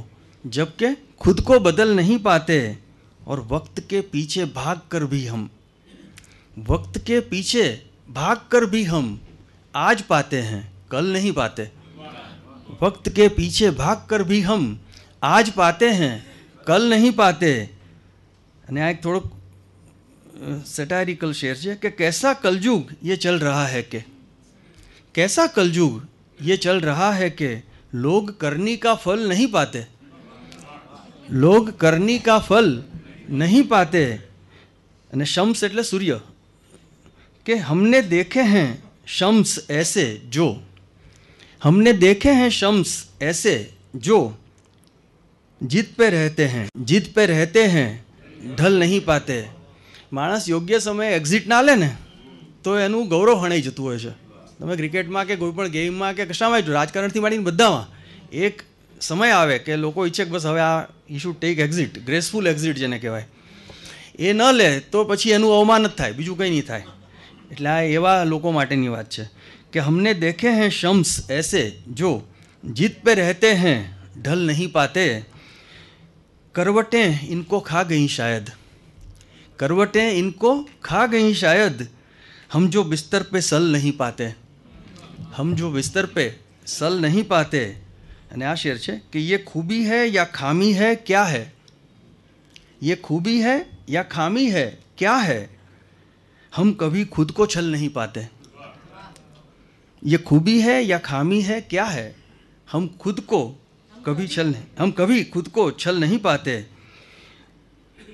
जबकि खुद को बदल नहीं पाते और वक्त के पीछे भाग कर भी हम वक्त के पीछे भाग कर भी हम आज पाते हैं कल नहीं पाते वक्त के पीछे भाग कर भी हम आज पाते हैं कल नहीं पाते न्याय थोड़ा सेटारिकल शेर से कि कैसा कलयुग ये चल रहा है के कैसा कलयुग ये चल रहा है के लोग करनी का फल नहीं पाते लोग करनी का फल नहीं पाते शम्स एट सूर्य के हमने देखे हैं શમ્સ એસે જો हमने દેખે हैं શમ્સ એસે જો જીત પે રહેતે હૈ જીત પે રહેતે હૈ ઢલ નહીં પાતે માણસ યોગ્ય સમયે એક્ઝિટ ના લે ને તો એનું ગૌરવ હણાઈ જતું હોય છે તમે ક્રિકેટમાં કે કોઈ પણ ગેમમાં કે કશામાં જો રાજકારણથી માંડીને બધામાં એક સમય આવે કે લોકો ઈચ્છે કે બસ હવે આ issue take exit graceful exit જેને કહેવાય એ ન લે તો પછી એનું અવમાન જ થાય બીજું કંઈ નહીં થાય એટલે આ એવા લોકો માટેની વાત છે કે હમને દેખે હૈ શમ્સ એસે જો જીત पे રહેતે હૈ ढल नहीं पाते करवटें इनको खा गई शायद करवटें इनको खा गई शायद हम जो बिस्तर पे सल नहीं पाते हम जो बिस्तर पे सल नहीं पाते અને આ શેર છે કે યે ખૂબી હૈ યા ખામી હૈ ક્યા હૈ યે ખૂબી હૈ યા ખામી હૈ ક્યા હૈ हम कभी खुद को छल नहीं पाते ये खूबी है या खामी है क्या है हम खुद को कभी छल नहीं हम कभी खुद को छल नहीं पाते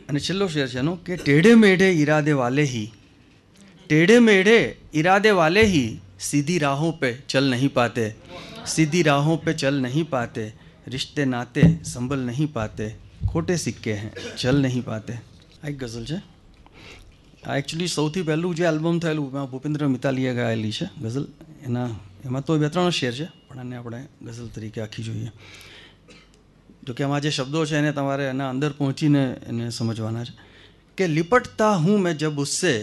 અને છેલ્લો શેર છે टेढ़े मेढ़े इरादे वाले ही टेढ़े मेढ़े इरादे वाले ही सीधी राहों पे चल नहीं पाते सीधी राहों पे चल नहीं पाते रिश्ते नाते संभल नहीं पाते खोटे सिक्के हैं चल नहीं पाते एक गजल ગઝલ આ એકચ્યુઅલી સૌથી પહેલું જે આલ્બમ થયેલું એમાં ભૂપેન્દ્ર મિતાલીએ ગાયેલી છે ગઝલ એના એમાં તો બે ત્રણ શેર છે પણ એને આપણે ગઝલ તરીકે આખી જોઈએ જોકે આમાં જે શબ્દો છે એને તમારે એના અંદર પહોંચીને એને સમજવાના છે કે લિપટતા હું મેં જબ ઉસસે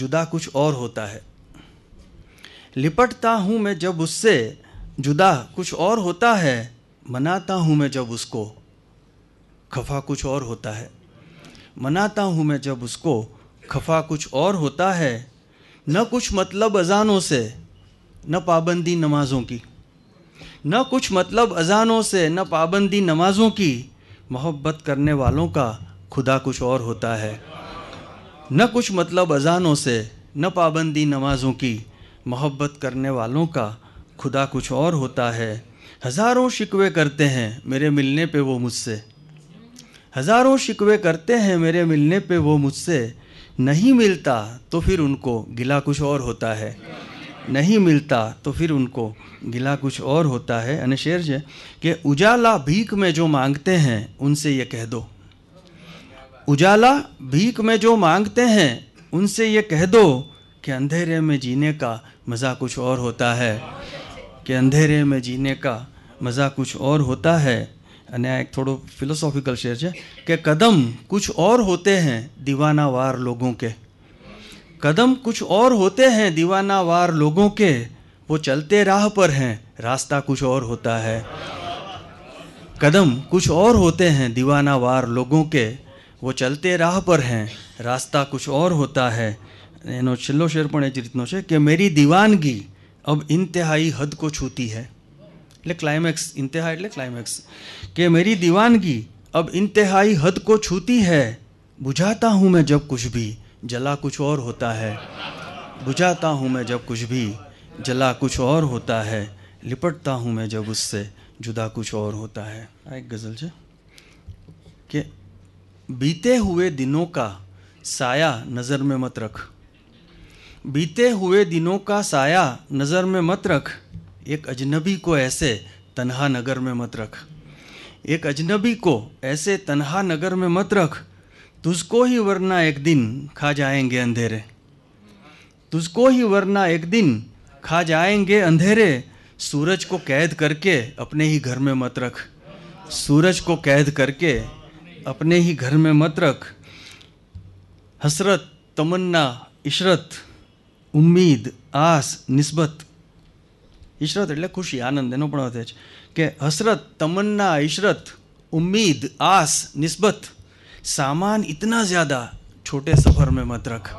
જુદા કુછ ઓર હોતા હૈ લિપટતા હું મેં જબ उससे જુદા કુછ ઓર હોતા હૈ મનાતા હું મેં જબ ઉસકો ખફા કુછ ઓર હોતા હૈ મનાતા હું મેં જબ ઉસકો खफा कुछ और होता है न कुछ मतलब अजानों से न पाबंदी नमाज़ों की न कुछ मतलब अजानों से न पाबंदी नमाज़ों की मोहब्बत करने वालों का खुदा कुछ और होता है न कुछ मतलब अजानों से न पाबंदी नमाज़ों की मोहब्बत करने वालों का खुदा कुछ और होता है हज़ारों शिकवे करते हैं मेरे मिलने पे वो मुझसे हज़ारों शिकवे करते हैं मेरे मिलने पे वो मुझसे नहीं मिलता तो फिर उनको गिला कुछ और होता है नहीं मिलता तो फिर उनको गिला कुछ और होता है अन शेर जे कि उजाला भीख में जो मांगते हैं उनसे ये कह दो उजाला भीख में जो मांगते हैं उनसे ये कह दो कि अंधेरे में जीने का मज़ा कुछ और होता है कि अंधेरे में जीने का मज़ा कुछ और होता है અને આ એક થોડો ફિલોસોફિકલ શેર છે કે કદમ કુછ ઓર હોતે हैं दीवानावार लोगों के कदम कुछ और होते हैं दीवानावार लोगों के वो चलते राह पर हैं रास्ता कुछ और होता है कदम कुछ और होते हैं दीवानावार लोगों के वो चलते राह पर हैं रास्ता कुछ और होता है એનો છેલ્લો શેર પણ એ જ રીતનો છે કે મેરી દીવાનગી અબ ઇન્તહાઈ હદ કો છૂતી હૈ એટલે ક્લાઇમેક્સ ઇન્તહા એટલે ક્લાઇમેક્સ કે मेरी दीवानगी अब इंतहाई हद को छूती है बुझाता हूँ मैं जब कुछ भी जला कुछ और होता है बुझाता हूँ मैं जब कुछ भी जला कुछ और होता है लिपटता हूँ मैं जब उससे जुदा कुछ और होता है આ એક ગઝલ છે કે बीते हुए दिनों का साया नज़र में मत रख बीते हुए दिनों का साया नज़र में मत रख एक अजनबी को ऐसे तन्हा नगर में मत रख एक अजनबी को ऐसे तन्हा नगर में मत रख तुझको ही वरना एक दिन खा जाएंगे अंधेरे तुझको ही वरना एक दिन खा जाएंगे अंधेरे सूरज को कैद करके अपने ही घर में मत रख सूरज को कैद करके अपने ही घर में मत रख हसरत तमन्ना इशरत उम्मीद आस निस्बत ઇશરત એટલે ખુશી આનંદ એનો પણ અર્થ છે કે હસરત તમન્ના ઇશરત ઉમ્મીદ આસ નિસ્બત સામાન ઇતના જ્યાદા છોટે સફર મેં મત રખ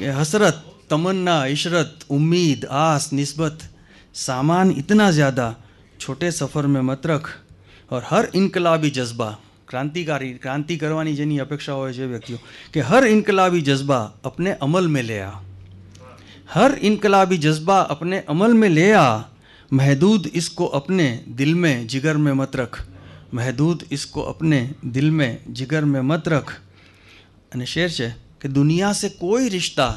કે હસરત તમન્ના ઇશરત ઉમ્મીદ આસ નિસ્બત સામાન इतना જ્યાદા છોટે સફર મેં मत रख और हर इनकलाबी जज्बा क्रांतिकारी क्रांति करवानी જેની અપેક્ષા હોય છે વ્યક્તિઓ કે હર ઇન્કલાબી જજ્બા અપને અમલ મેં લે આ हर इनकलाबी जज्बा अपने अमल में ले आ महदूद इसको अपने दिल में जिगर में मत रख महदूद इसको अपने दिल में जिगर में मत रख अने शेर से कि दुनिया से कोई रिश्ता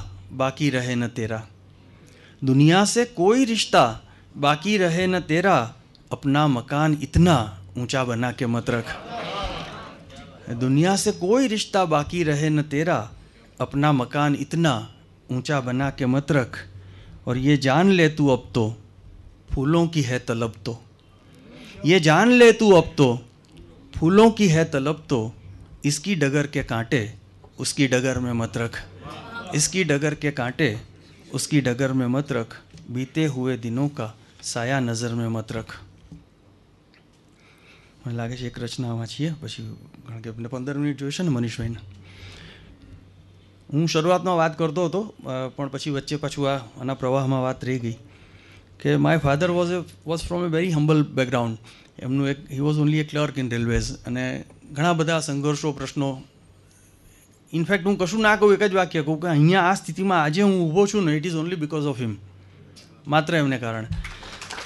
बाकी रहे न तेरा दुनिया से कोई रिश्ता बाकी रहे न तेरा अपना मकान इतना ऊंचा बना के मत रख दुनिया से कोई रिश्ता बाकी रहे न तेरा अपना मकान इतना ऊंचा बना के मत रख और ये जान ले तू अब तो फूलों की है तलब तो ये जान ले तू अब तो फूलों की है तलब तो इसकी डगर के कांटे उसकी डगर में मत रख इसकी डगर के कांटे उसकी डगर में मत रख बीते हुए दिनों का साया नज़र में मत रख મને લાગે છે એક રચના વાંચીએ પછી કારણ કે પંદર મિનિટ જોઈશે ને મનીષભાઈને હું શરૂઆતમાં વાત કરતો હતો પણ પછી વચ્ચે પાછું આ આના પ્રવાહમાં વાત રહી ગઈ કે my father was a was from a very humble background એમનું એક he was only a clerk in railways અને ઘણા બધા સંઘર્ષો પ્રશ્નો ઇનફેક્ટ હું કશું ના કહું એક જ વાક્ય કહું કે અહીંયા આ સ્થિતિમાં આજે હું ઊભો છું ને it is only because of him માત્ર એમને કારણે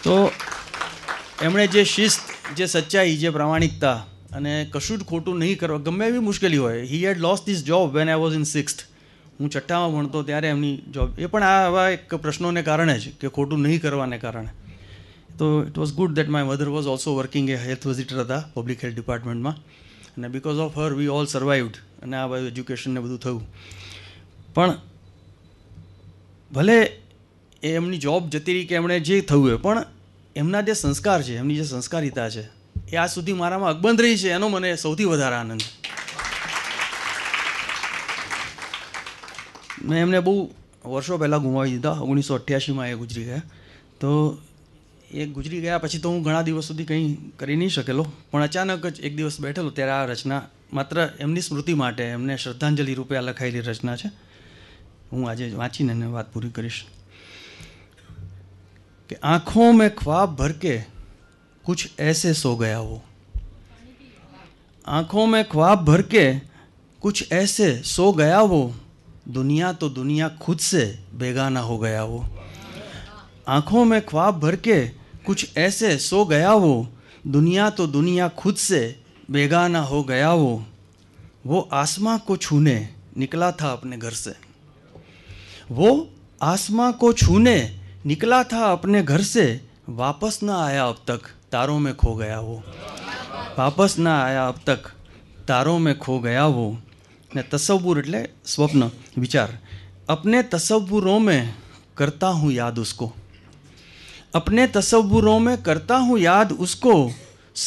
તો એમણે જે શિસ્ત જે સચ્ચાઈ જે પ્રામાણિકતા અને કશું જ ખોટું નહીં કરવા ગમે એવી મુશ્કેલી હોય he had lost this job when I was in sixth હું છઠ્ઠામાં ભણતો ત્યારે એમની જોબ એ પણ આ આવા એક પ્રશ્નોને કારણે જ કે ખોટું નહીં કરવાને કારણે તો it was good that my mother was also working a health visitor હતા પબ્લિક હેલ્થ ડિપાર્ટમેન્ટમાં અને because of her we all survived અને આ બધું એજ્યુકેશન ને બધું થયું પણ ભલે એ એમની જોબ જતી રહી કે એમણે જે થયું હોય પણ એમના જે સંસ્કાર છે એમની જે સંસ્કારિતા છે એ આજ સુધી મારામાં અકબંધ રહી છે એનો મને સૌથી વધારે આનંદ મેં એમને બહુ વર્ષો પહેલાં ગુમાવી દીધા ઓગણીસો અઠ્યાસીમાં એ ગુજરી ગયા તો એ ગુજરી ગયા પછી તો હું ઘણા દિવસ સુધી કંઈ કરી નહીં શકેલો પણ અચાનક જ એક દિવસ બેઠેલો ત્યારે આ રચના માત્ર એમની સ્મૃતિ માટે એમને શ્રદ્ધાંજલિ રૂપે આ લખાયેલી રચના છે હું આજે વાંચીને એને વાત પૂરી કરીશ કે આંખો મેં ખ્વાબ भर के कुछ ऐसे सो गया वो आंखों में ख्वाब भर के कुछ ऐसे सो गया वो दुनिया तो दुनिया खुद से बेगाना हो गया वो आँखों में ख्वाब भर के कुछ ऐसे सो गया वो दुनिया तो दुनिया खुद से बेगाना हो गया वो वो आसमां को छूने निकला था अपने घर से वो आसमां को छूने निकला था अपने घर से वापस ना आया अब तक तारों में खो गया वो वापस ना आया अब तक तारों में खो गया वो ने तस्वुर एट स्वप्न विचार अपने तस्वुरों में करता हूँ याद उसको अपने तस्वुरों में करता हूँ याद उसको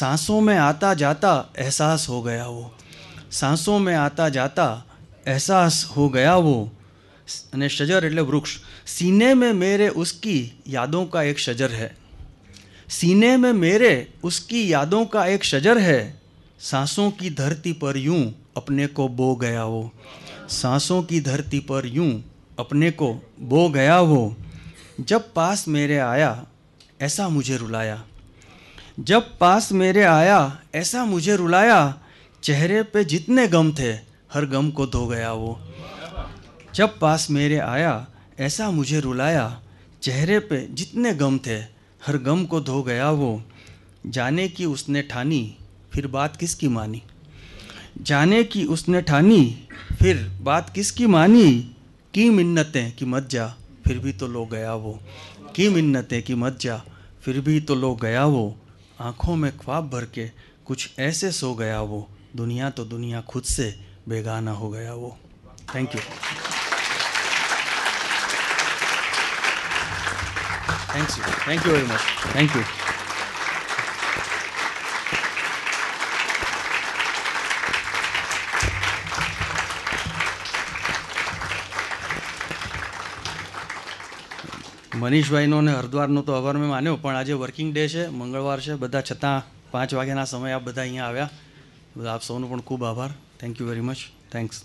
सांसों में आता जाता एहसास हो गया वो सांसों में आता जाता एहसास हो गया वो अने शजर एट वृक्ष सीने में मेरे उसकी यादों का एक शजर है सीने में मेरे उसकी यादों का एक शजर है सांसों की धरती पर यूं अपने को बो गया वो सांसों की धरती पर यूं अपने को बो गया वो जब पास मेरे आया ऐसा मुझे रुलाया जब पास मेरे आया ऐसा मुझे रुलाया चेहरे पे जितने गम थे हर गम को धो गया वो जब पास मेरे आया ऐसा मुझे रुलाया चेहरे पे जितने गम थे हर गम को धो गया वो जाने की उसने ठानी फिर बात किसकी मानी जाने की उसने ठानी फिर बात किसकी मानी की मिन्नतें कि मत जा फिर भी तो लो गया वो की मिन्नतें कि मत जा फिर भी तो लो गया वो आँखों में ख्वाब भर के कुछ ऐसे सो गया वो दुनिया तो दुनिया खुद से बेगाना हो गया वो thank you thank you thank you very much thank you મનીષભાઈનો અને હરદ્વારનો તો અવાર મેં માન્યો પણ આજે વર્કિંગ ડે છે મંગળવાર છે બધા છતાં પાંચ વાગ્યાના સમયે આપ બધા અહીંયા આવ્યા બધા આપ સૌનો પણ ખૂબ આભાર thank you very much thanks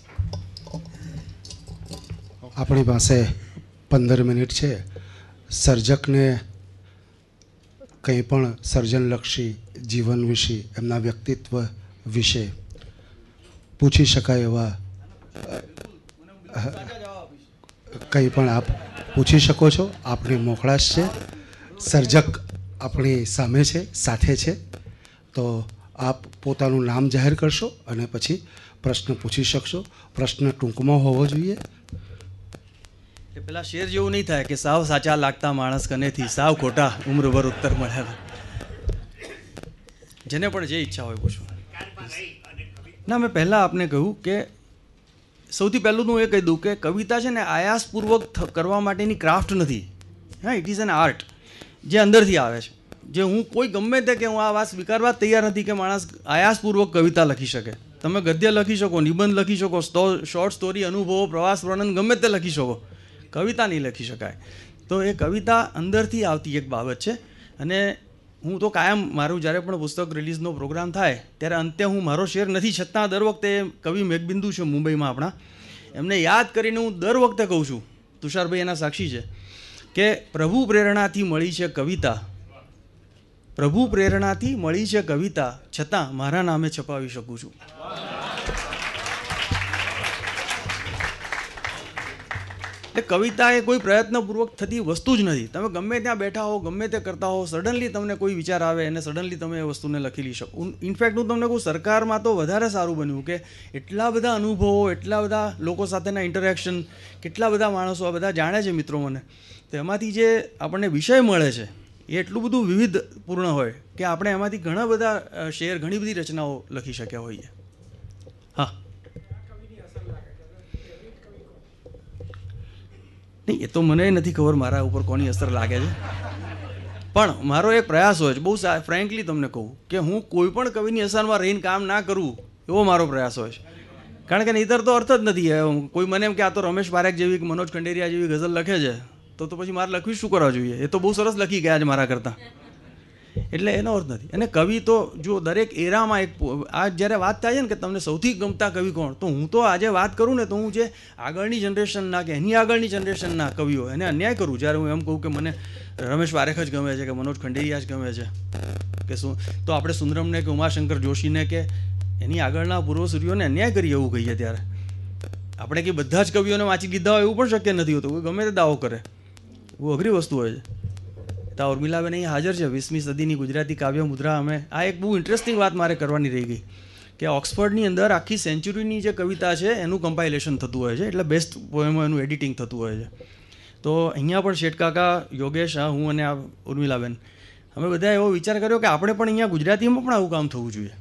આપણી પાસે પંદર મિનિટ છે સર્જકને કંઈ પણ સર્જનલક્ષી જીવન વિશે એમના વ્યક્તિત્વ વિશે પૂછી શકાય એવા કંઈ પણ આપ પૂછી શકો છો આપણી મોકળાશ છે સર્જક આપણી સામે છે સાથે છે તો આપ પોતાનું નામ જાહેર કરશો અને પછી પ્રશ્ન પૂછી શકશો પ્રશ્ન ટૂંકમાં હોવો જોઈએ પેલા શેર જેવું નહીં થાય કે સાવ સાચા લાગતા માણસ કનેથી સાવ ખોટા ઉમરભર ઉત્તર મળ્યા જેને પણ જે ઈચ્છા હોય પૂછો ના મેં પહેલાં આપને કહ્યું કે સૌથી પહેલું હું એ કહી દઉં કે કવિતા છે ને આયાસપૂર્વક કરવા માટેની ક્રાફ્ટ નથી હા ઇટ ઇઝ એન આર્ટ જે અંદરથી આવે છે જે હું કોઈ ગમે તે કે હું આ વાત સ્વીકારવા તૈયાર નથી કે માણસ આયાસપૂર્વક કવિતા લખી શકે તમે ગદ્ય લખી શકો નિબંધ લખી શકો શોર્ટ સ્ટોરી અનુભવો પ્રવાસ વર્ણન ગમે તે લખી શકો કવિતા નહીં લખી શકાય તો એ કવિતા અંદરથી આવતી એક બાબત છે અને હું તો કાયમ મારું જ્યારે પણ પુસ્તક રિલીઝનો પ્રોગ્રામ થાય ત્યારે અંતે હું મારો શેર નથી છતાં દર વખતે કવિ મેઘબિંદુ છે મુંબઈમાં આપણા એમને યાદ કરીને હું દર વખતે કહું છું તુષારભાઈ એના સાક્ષી છે કે પ્રભુ પ્રેરણાથી મળી છે કવિતા પ્રભુ પ્રેરણાથી મળી છે કવિતા છતાં મારા નામે છપાવી શકું છું એ કવિતા એ કોઈ પ્રયત્નપૂર્વક થતી વસ્તુ જ નથી તમે ગમે ત્યાં બેઠા હો ગમે તે કરતા હો સડનલી તમને કોઈ વિચાર આવે અને સડનલી તમે એ વસ્તુને લખી લઈ શકો ઇનફેક્ટ હું તમને કહું સરકારમાં તો વધારે સારું બન્યું કે એટલા બધા અનુભવો એટલા બધા લોકો સાથેના ઇન્ટરેક્શન કેટલા બધા માણસો આ બધા જાણે છે મિત્રો મને તો એમાંથી જે આપણને વિષય મળે છે એ એટલું બધું વિવિધપૂર્ણ હોય કે આપણે એમાંથી ઘણા બધા શેર ઘણી બધી રચનાઓ લખી શક્યા હોઈએ હા નહીં એ તો મને નથી ખબર મારા ઉપર કોની અસર લાગે છે પણ મારો એ પ્રયાસ હોય છે બહુ ફ્રેન્કલી તમને કહું કે હું કોઈ પણ કવિની અસરમાં રહીને કામ ના કરું એવો મારો પ્રયાસ હોય છે કારણ કે નહીતર તો અર્થ જ નથી કોઈ મને એમ કે આ તો રમેશ પારેખ જેવી કે મનોજ ખંડેરિયા જેવી ગઝલ લખે છે તો તો પછી મારે લખવી શું કરવા જોઈએ એ તો બહુ સરસ લખી ગયા છે મારા કરતાં એટલે એનો અર્થ નથી અને કવિ તો જો દરેક એરામાં એક આ જ્યારે વાત થાય છે ને કે તમને સૌથી ગમતા કવિ કોણ તો હું તો આજે વાત કરું ને તો હું જે આગળની જનરેશનના કે એની આગળની જનરેશનના કવિઓ એને અન્યાય કરું જ્યારે હું એમ કહું કે મને રમેશ પારેખ જ ગમે છે કે મનોજ ખંડેરિયા જ ગમે છે કે શું તો આપણે સુંદરમને કે ઉમાશંકર જોશીને કે એની આગળના પૂર્વસૂરીઓને અન્યાય કરીએ એવું કહીએ ત્યારે આપણે કે બધા જ કવિઓને વાંચી દીધા હોય એવું પણ શક્ય નથી હોતું ગમે તે દાવો કરે એવું અઘરી વસ્તુ હોય છે તો ઉર્મિલાબેન અહીં હાજર છે વીસમી સદીની ગુજરાતી કાવ્ય મુદ્રા અમે આ એક બહુ ઇન્ટરેસ્ટિંગ વાત મારે કરવાની રહી ગઈ કે ઓક્સફર્ડની અંદર આખી સેન્ચુરીની જે કવિતા છે એનું કમ્પાઇલેશન થતું હોય છે એટલે બેસ્ટ પોએમો એનું એડિટિંગ થતું હોય છે તો અહીંયા પણ શેઠકાકા યોગેશ હું અને આ ઉર્મિલાબેન અમે બધા એવો વિચાર કર્યો કે આપણે પણ અહીંયા ગુજરાતીમાં પણ આવું કામ થવું જોઈએ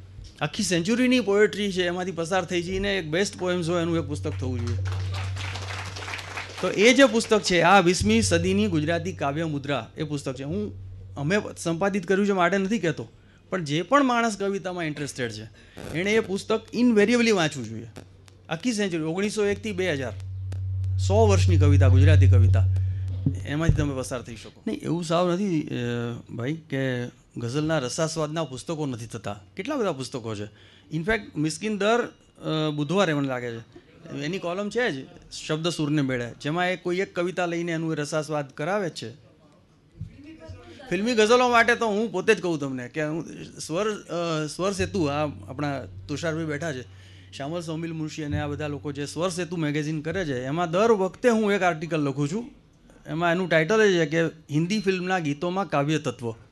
આખી સેન્ચુરીની પોએટ્રી છે એમાંથી પસાર થઈ જઈને એક બેસ્ટ પોએમ્સ હોય એનું એક પુસ્તક થવું જોઈએ તો એ જે પુસ્તક છે આ વીસમી સદીની ગુજરાતી કાવ્ય મુદ્રા એ પુસ્તક છે હું અમે સંપાદિત કર્યું છે માટે નથી કહેતો પણ જે પણ માણસ કવિતામાં ઇન્ટરેસ્ટેડ છે એણે એ પુસ્તક ઇનવેરિયબલી વાંચવું જોઈએ આખી સેન્ચુરી ઓગણીસો એકથી બે હજાર સો વર્ષની કવિતા ગુજરાતી કવિતા એમાંથી તમે પસાર થઈ શકો નહીં એવું સાવ નથી ભાઈ કે ગઝલના રસાસ્વાદના પુસ્તકો નથી થતા કેટલા બધા પુસ્તકો છે ઇનફેક્ટ મિસ્કિન દર બુધવારે મને લાગે છે એની કોલમ છે જ શબ્દ સૂરને મેળે જેમાં એ કોઈ એક કવિતા લઈને એનું રસાસ્વાદ કરાવે છે ફિલ્મી ગઝલો માટે તો હું પોતે જ કહું તમને કે હું સ્વર સ્વર સેતુ આ આપણા તુષારભાઈ બેઠા છે શ્યામલ સૌમિલ મુનશી અને આ બધા લોકો જે સ્વર સેતુ મેગેઝિન કરે છે એમાં દર વખતે હું એક આર્ટિકલ લખું છું એમાં એનું ટાઇટલ એ છે કે હિન્દી ફિલ્મના ગીતોમાં કાવ્ય તત્વ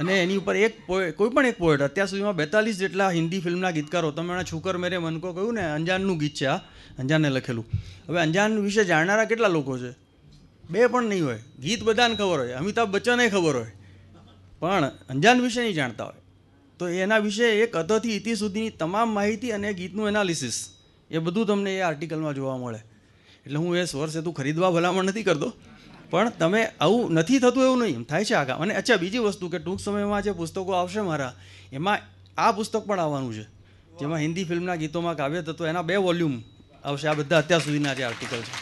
અને એની ઉપર એક કોઈ પણ એક પોએટ અત્યાર સુધીમાં બેતાલીસ જેટલા હિન્દી ફિલ્મના ગીતકારો તમે હમણાં છુકર મેરે મનકો કહ્યું ને અંજાનનું ગીત છે આ અંજાનને લખેલું હવે અંજાન વિશે જાણનારા કેટલા લોકો છે બે પણ નહીં હોય ગીત બધાને ખબર હોય અમિતાભ બચ્ચને ખબર હોય પણ અંજાન વિશે નહીં જાણતા હોય તો એના વિશે એક અતથી ઇતિ સુધીની તમામ માહિતી અને ગીતનું એનાલિસિસ એ બધું તમને એ આર્ટિકલમાં જોવા મળે એટલે હું એ સ્વર સેતુ ખરીદવા ભલામણ નથી કરતો પણ તમે આવું નથી થતું એવું નહીં થાય છે આગા અને અચ્છા બીજી વસ્તુ કે ટૂંક સમયમાં જે પુસ્તકો આવશે મારા એમાં આ પુસ્તક પણ આવવાનું છે જેમાં હિન્દી ફિલ્મના ગીતોમાં કાવ્ય તત્વ એના બે વોલ્યુમ આવશે આ બધા અત્યાર સુધીના જે આર્ટિકલ છે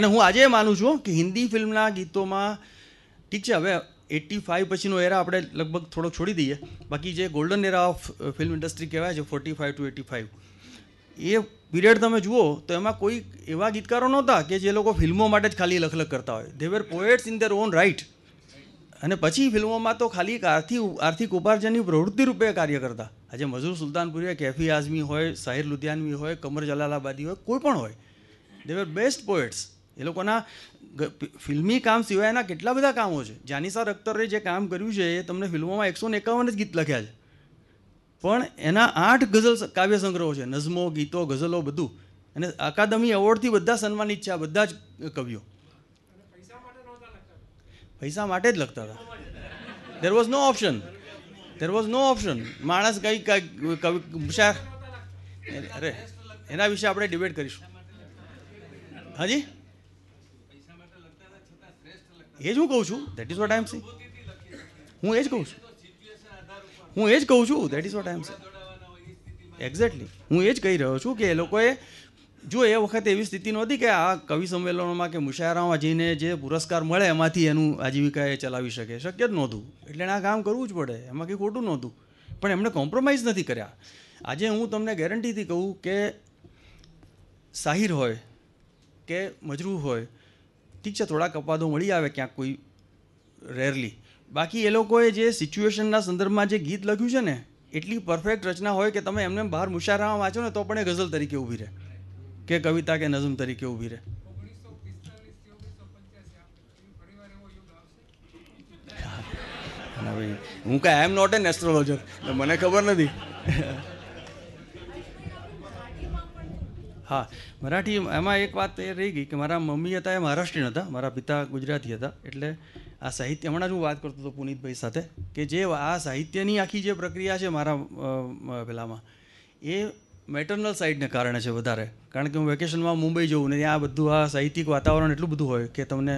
અને હું આજે માનું છું કે હિન્દી ફિલ્મના ગીતોમાં ઠીક છે હવે એટી ફાઇવ પછીનો એરા આપણે લગભગ થોડો છોડી દઈએ બાકી જે golden era of film industry કહેવાય છે forty five to eighty five એ પીરિયડ તમે જુઓ તો એમાં કોઈ એવા ગીતકારો નહોતા કે જે લોકો ફિલ્મો માટે જ ખાલી લખલખ કરતા હોય they were poets in their own right અને પછી ફિલ્મોમાં તો ખાલી આર્થિક આર્થિક ઉપાર્જનની પ્રવૃત્તિ રૂપે કાર્ય કરતા આજે મઝૂર સુલતાનપુરી કેફી આઝમી હોય સાહિર લુધિયાનવી હોય કમર જલાલાબાદી હોય કોઈ પણ હોય દે વેર બેસ્ટ પોએટ્સ એ લોકોના ફિલ્મી કામ સિવાયના કેટલા બધા કામો છે જાનિસા અખ્તરે જે કામ કર્યું છે એ તમને ફિલ્મોમાં એકસો એકાવન જ ગીત લખ્યા છે પણ એના આઠ ગઝલ કાવ્ય સંગ્રહો છે નઝમો ગીતો ગઝલો બધું અને અકાદમી એવોર્ડથી બધા સન્માનિત છે આ બધા જ કવિઓ પૈસા માટે જ લખતા હતા there was no option there was no option માણસ કઈ કવિ શાર અરે એના વિશે આપણે ડિબેટ કરીશું હાજી એ જ હું કહું છું that is what I am see હું એ જ કહું છું હું એ જ કહું છું that is what I am saying exactly હું એ જ કહી રહ્યો છું કે એ લોકોએ જો એ વખતે એવી સ્થિતિ નહોતી કે આ કવિ સંમેલનોમાં કે મુશાયરામાં જઈને જે પુરસ્કાર મળે એમાંથી એનું આજીવિકા એ ચલાવી શકે શક્ય જ નહોતું એટલે આ કામ કરવું જ પડે એમાં કંઈ ખોટું નહોતું પણ એમણે કોમ્પ્રોમાઇઝ નથી કર્યા આજે હું તમને ગેરંટીથી કહું કે સાહિર હોય કે મજરૂ હોય ઠીક છે થોડાક કપાદો મળી આવે ક્યાંક કોઈ રેરલી બાકી એ લોકોએ જે સિચ્યુએશનના સંદર્ભમાં જે ગીત લખ્યું છે ને એટલી પરફેક્ટ રચના હોય કે તમે એમને બહાર મુશારામાં વાંચો ને તો પણ એ ગઝલ તરીકે ઊભી રહે કે કવિતા કે નઝમ તરીકે ઊભી રહે હું કાંઈ I am not an astrologer મને ખબર નથી હા મરાઠી એમાં એક વાત એ રહી ગઈ કે મારા મમ્મી હતા એ મહારાષ્ટ્રીયન હતા મારા પિતા ગુજરાતી હતા એટલે આ સાહિત્ય હમણાં જ હું વાત કરતો હતો પુનિતભાઈ સાથે કે જે આ સાહિત્યની આખી જે પ્રક્રિયા છે મારા પેલામાં એ મેટર્નલ સાઇડને કારણે છે વધારે કારણ કે હું વેકેશનમાં મુંબઈ જઉં ને ત્યાં બધું આ સાહિત્યિક વાતાવરણ એટલું બધું હોય કે તમને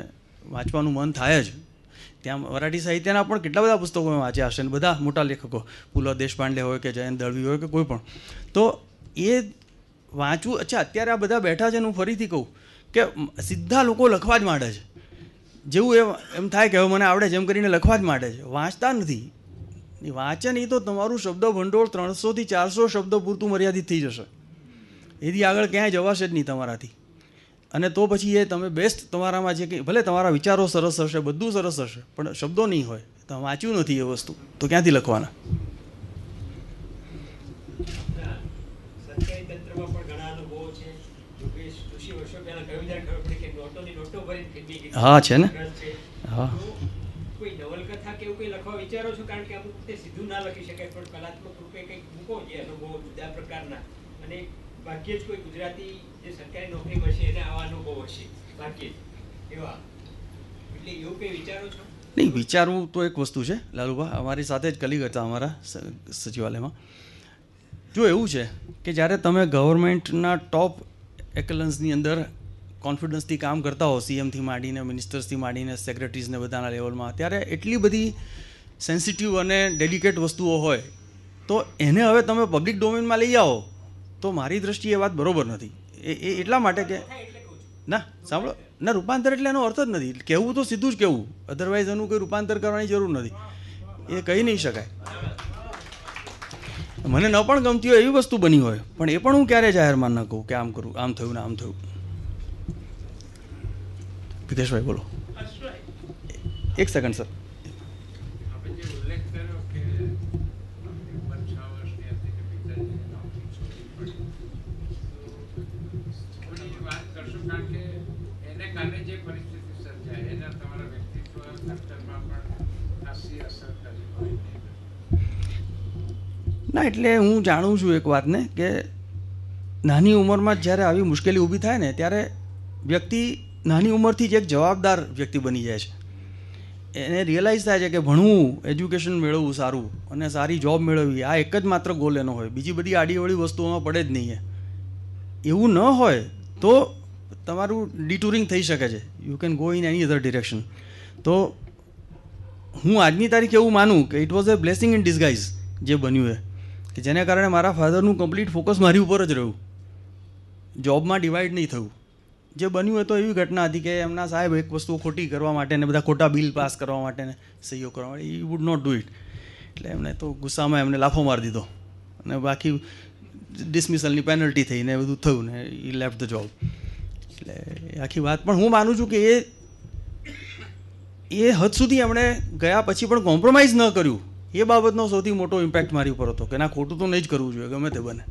વાંચવાનું મન થાય જ ત્યાં મરાઠી સાહિત્યના પણ કેટલા બધા પુસ્તકો મેં વાંચ્યા હશે ને બધા મોટા લેખકો પુલો દેશપાંડે હોય કે જયંત દળવી હોય કે કોઈ પણ તો એ વાંચવું અચ્છા અત્યારે આ બધા બેઠા છે હું ફરીથી કહું કે સીધા લોકો લખવા જ માંડે છે જેવું એ એમ થાય કે હવે મને આવડે છે એમ કરીને લખવા જ માટે છે વાંચતા નથી વાંચન એ તો તમારું શબ્દ ભંડોળ ત્રણસોથી ચારસો શબ્દો પૂરતું મર્યાદિત થઈ જશે એથી આગળ ક્યાંય જવાશે જ નહીં તમારાથી અને તો પછી એ તમે બેસ્ટ તમારામાં જે કંઈ ભલે તમારા વિચારો સરસ હશે બધું સરસ હશે પણ શબ્દો નહીં હોય તમે વાંચ્યું નથી એ વસ્તુ તો ક્યાંથી લખવાના હા છે ને હા કોઈ નવલકથા કે એવું કંઈ લખવા વિચારો છો કારણ કે અમુક વખતે સીધું ના લખી શકાય કલાત્મક કંઈક મૂકો જે પ્રકારના અને ભાગ્યે જ કોઈ ગુજરાતી જે સરકારી નોકરી મળશે એને આવા અનુભવ હશે ભાગ્યે એવા એટલે એવું વિચારો છો નહીં વિચારવું તો એક વસ્તુ છે લાલુભા અમારી સાથે જ કલીગ હતા અમારા સચિવાલયમાં જો એવું છે કે જ્યારે તમે ગવર્મેન્ટના ટોપ એકલન્સની અંદર કોન્ફિડન્સથી કામ કરતા હોવ સીએમથી માંડીને મિનિસ્ટર્સથી માંડીને સેક્રેટરીઝને બધાના લેવલમાં ત્યારે એટલી બધી સેન્સિટિવ અને ડેડિકેટ વસ્તુઓ હોય તો એને હવે તમે પબ્લિક ડોમેનમાં લઈ આવો તો મારી દ્રષ્ટિએ વાત બરાબર નથી એ એટલા માટે કે ના સાંભળો ના રૂપાંતર એટલે એનો અર્થ જ નથી કહેવું તો સીધું જ કહેવું અદરવાઇઝ એનું કોઈ રૂપાંતર કરવાની જરૂર નથી એ કહી નહીં શકાય મને ન પણ ગમતી હોય એવી વસ્તુ બની હોય પણ એ પણ હું ક્યારેય જાહેરમાં ન કહું કે આમ કરું આમ થયું ને આમ થયું પિતેશભાઈ બોલો એક સેકન્ડ સર ના એટલે હું જાણું છું એક વાતને કે નાની ઉંમરમાં જ જ્યારે આવી મુશ્કેલી ઊભી થાય ને ત્યારે વ્યક્તિ નાની ઉંમરથી જ એક જવાબદાર વ્યક્તિ બની જાય છે એને રિયલાઇઝ થાય છે કે ભણવું એજ્યુકેશન મેળવવું સારું અને સારી જોબ મેળવવી આ એક જ માત્ર ગોલ એનો હોય બીજી બધી આડીઓળી વસ્તુઓમાં પડે જ નહીં એવું ન હોય તો તમારું ડિટુરિંગ થઈ શકે છે you can go in any other direction તો હું આજની તારીખ એવું માનું કે it was a blessing in disguise જે બન્યું એ કે જેના કારણે મારા ફાધરનું કમ્પ્લીટ ફોકસ મારી ઉપર જ રહ્યું જોબમાં ડિવાઈડ નહીં થયું જે બન્યું એ તો એવી ઘટના હતી કે એમના સાહેબ એક વસ્તુ ખોટી કરવા માટે ને બધા ખોટા બિલ પાસ કરવા માટે ને સહયોગ કરવા માટે I would not do it એટલે એમને તો ગુસ્સામાં એમને લાફો મારી દીધો અને બાકી ડિસમિસલની પેનલ્ટી થઈને બધું થયું ને ઈ લેફ્ટ ધ જોબ એટલે આખી વાત પણ હું માનું છું કે એ એ હદ સુધી એમણે ગયા પછી પણ કોમ્પ્રોમાઇઝ ન કર્યું એ બાબતનો સૌથી મોટો ઇમ્પેક્ટ મારી ઉપર હતો કે ના ખોટું તો નહીં જ કરવું જોઈએ ગમે તે બને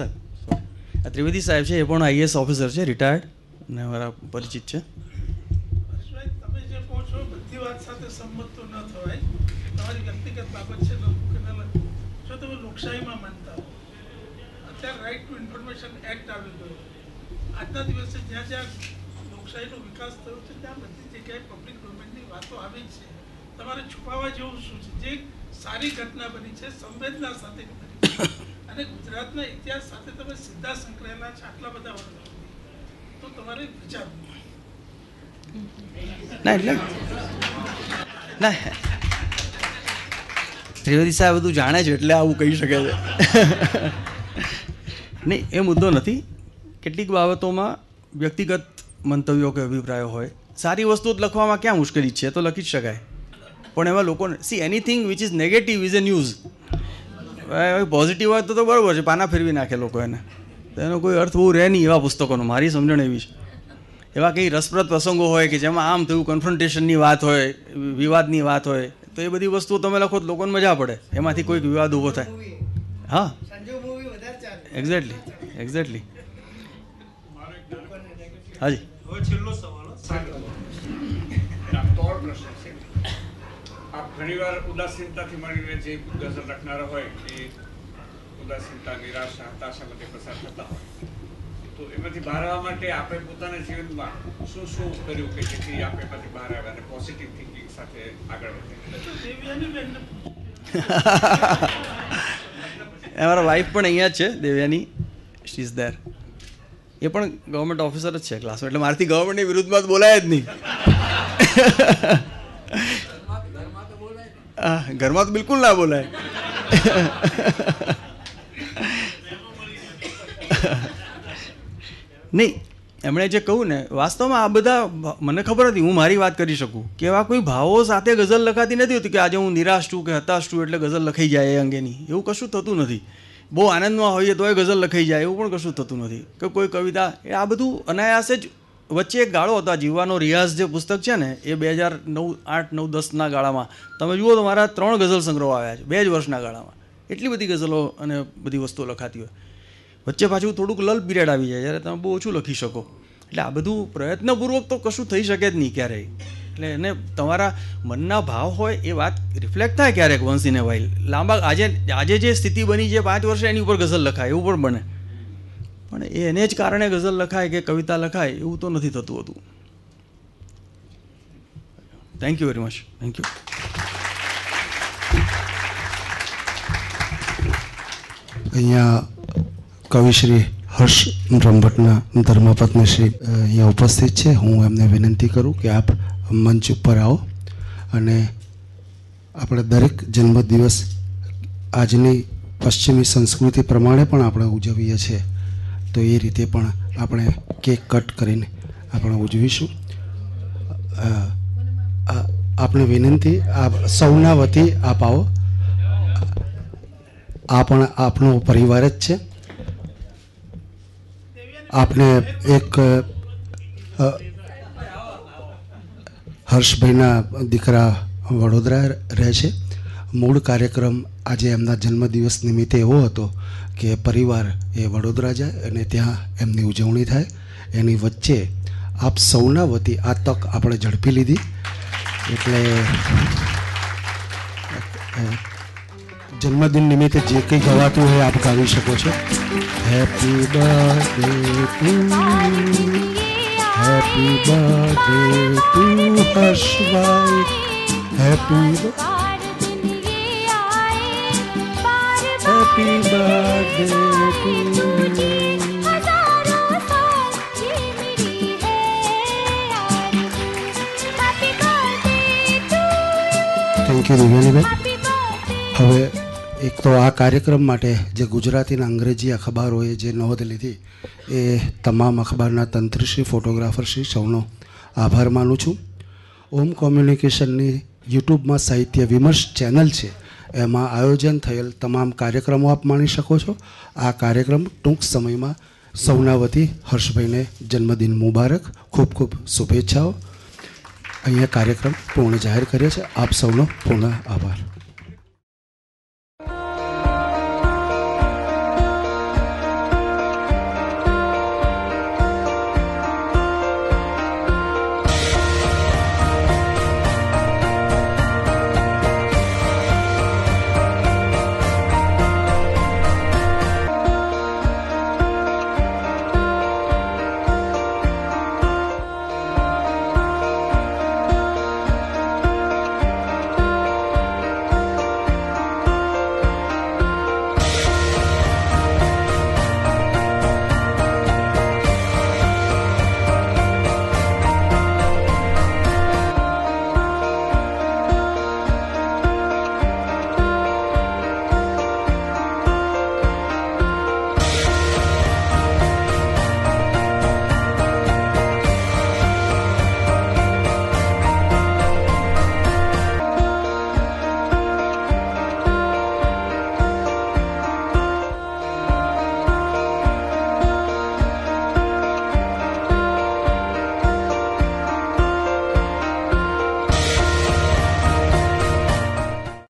આ ત્રિવેદી સાહેબ છે એ પણ આઈએસ ઓફિસર છે રિટાયર્ડ અને મારા પરિચિત છે લોકશાહીમાં માનતા હો અત્યારે રાઇટ ટુ ઇન્ફોર્મેશન એક્ટ આવેલો આજના દિવસે જ્યાં જ્યાં લોકશાહીનો વિકાસ થયો છે ત્યાં બધી જગ્યાએ વાતો આવી છે તમારે છુપાવવા જેવું શું છે જે સારી ઘટના બની છે સંવેદના સાથે બની છે અને ગુજરાતના ઇતિહાસ સાથે તમે સીધા સંકળાયેલા છે આટલા બધા વર્ષો તો તમારે વિચાર ના એટલે ત્રિવેદી સાહેબ બધું જાણે છે એટલે આવું કહી શકે છે નહીં એ મુદ્દો નથી કેટલીક બાબતોમાં વ્યક્તિગત મંતવ્યો કે અભિપ્રાયો હોય સારી વસ્તુ જ લખવામાં ક્યાં મુશ્કેલી છે તો લખી જ શકાય પણ એમાં લોકોને see anything which is negative is a news positive હોય તો તો બરાબર છે પાના ફેરવી નાખે લોકો એને તો એનો કોઈ અર્થ બહુ રહે નહીં એવા પુસ્તકોનો મારી સમજણ એવી છે એવા કંઈ રસપ્રદ પ્રસંગો હોય કે જેમાં આમ થયું કન્ફ્રન્ટેશનની વાત હોય વિવાદની વાત હોય તો એ બધી વસ્તુઓ તમે લખો તો લોકોને મજા પડે એમાંથી કોઈક વિવાદ ઊભો થાય હા એક્ઝેક્ટલી એક્ઝેક્ટલી હાજી છેલ્લો ડાક્ટર પ્રશ્ન છે આપ ઘણીવાર ઉદાસીનતાથી મળીને જે ગઝલ લખનારા હોય એ ઉદાસીનતા નિરાશા હતાશા માટે પસાર થતા હોય તો એમાંથી બહાર આવવા માટે આપણે પોતાના જીવનમાં શું શું કર્યું કે જેથી આપણે એમાંથી બહાર આવ્યા અને પોઝિટિવ થિંકિંગ સાથે આગળ વધે અમારા વાઈફ પણ અહીંયા છે દેવ્યાની શી ઇઝ ધેર એ પણ ગવર્મેન્ટ ઓફિસર જ છે ક્લાસમાં એટલે મારાથી ગવર્મેન્ટની વિરુદ્ધમાં જ બોલાય જ નહીં ઘરમાં તો બિલકુલ ના બોલાય નહીં એમણે જે કહ્યું ને વાસ્તવમાં આ બધા મને ખબર નથી હું મારી વાત કરી શકું કે એવા કોઈ ભાવો સાથે ગઝલ લખાતી નથી હોતી કે આજે હું નિરાશ છું કે હતાશ છું એટલે ગઝલ લખાઈ જાય એ અંગેની એવું કશું થતું નથી બહુ આનંદમાં હોઈએ એ ગઝલ લખાઈ જાય એવું પણ કશું થતું નથી કે કોઈ કવિતા એ આ બધું અનાયાસે જ વચ્ચે એક ગાળો હતો જીવવાનો રિયાઝ જે પુસ્તક છે ને એ બે હજાર નવ આઠ નવ દસના ગાળામાં તમે જુઓ તો મારા ત્રણ ગઝલ સંગ્રહો આવ્યા છે બે જ વર્ષના ગાળામાં એટલી બધી ગઝલો અને બધી વસ્તુઓ લખાતી હોય વચ્ચે પાછું થોડુંક લલ પીરિયડ આવી જાય જ્યારે તમે બહુ ઓછું લખી શકો એટલે આ બધું પ્રયત્નપૂર્વક તો કશું થઈ શકે જ નહીં ક્યારેય એટલે એને તમારા મનના ભાવ હોય એ વાત રિફ્લેક્ટ થાય ક્યારેક વંશીને ઇન લાંબા આજે આજે જે સ્થિતિ બની છે પાંચ વર્ષે એની ઉપર ગઝલ લખાય એવું પણ બને પણ એ એને જ કારણે ગઝલ લખાય કે કવિતા લખાય એવું તો નથી થતું હતું thank you very much thank you અહીંયા કવિશ્રી હર્ષ બ્રહ્મભટ્ટના ધર્મપત્ની અહીંયા ઉપસ્થિત છે હું એમને વિનંતી કરું કે આપ મંચ ઉપર આવો અને આપણે દરેક જન્મદિવસ આજની પશ્ચિમી સંસ્કૃતિ પ્રમાણે પણ આપણે ઉજવીએ છીએ તો એ રીતે પણ આપણે કેક કટ કરીને આપણે ઉજવીશું આપણે વિનંતી આપ સૌના વતી આપ આવો આ પણ આપનો પરિવાર જ છે આપને એક હર્ષભાઈના દીકરા વડોદરા રહે છે મૂળ કાર્યક્રમ આજે એમના જન્મદિવસ નિમિત્તે એવો હતો કે પરિવાર એ વડોદરા જાય અને ત્યાં એમની ઉજવણી થાય એની વચ્ચે આપ સૌના વતી આ તક આપણે ઝડપી લીધી એટલે જન્મદિન નિમિત્તે જે કંઈ ગવાતું હોય આપ ગાવી શકો છો happy birthday Happy birthday to Harshvai. Happy birthday Happy birthday to you. Thank you, Happy birthday a એક તો આ કાર્યક્રમ માટે જે ગુજરાતીના અંગ્રેજી અખબારોએ જે નોંધ લીધી એ તમામ અખબારના તંત્રશ્રી ફોટોગ્રાફરશ્રી સૌનો આભાર માનું છું ઓમ કોમ્યુનિકેશનની યુટ્યુબમાં સાહિત્ય વિમર્શ ચેનલ છે એમાં આયોજન થયેલ તમામ કાર્યક્રમો આપ માણી શકો છો આ કાર્યક્રમ ટૂંક સમયમાં સૌના વતી હર્ષભાઈને જન્મદિન મુબારક ખૂબ ખૂબ શુભેચ્છાઓ અહીંયા કાર્યક્રમ પૂર્ણ જાહેર કર્યો છે આપ સૌનો પૂર્ણ આભાર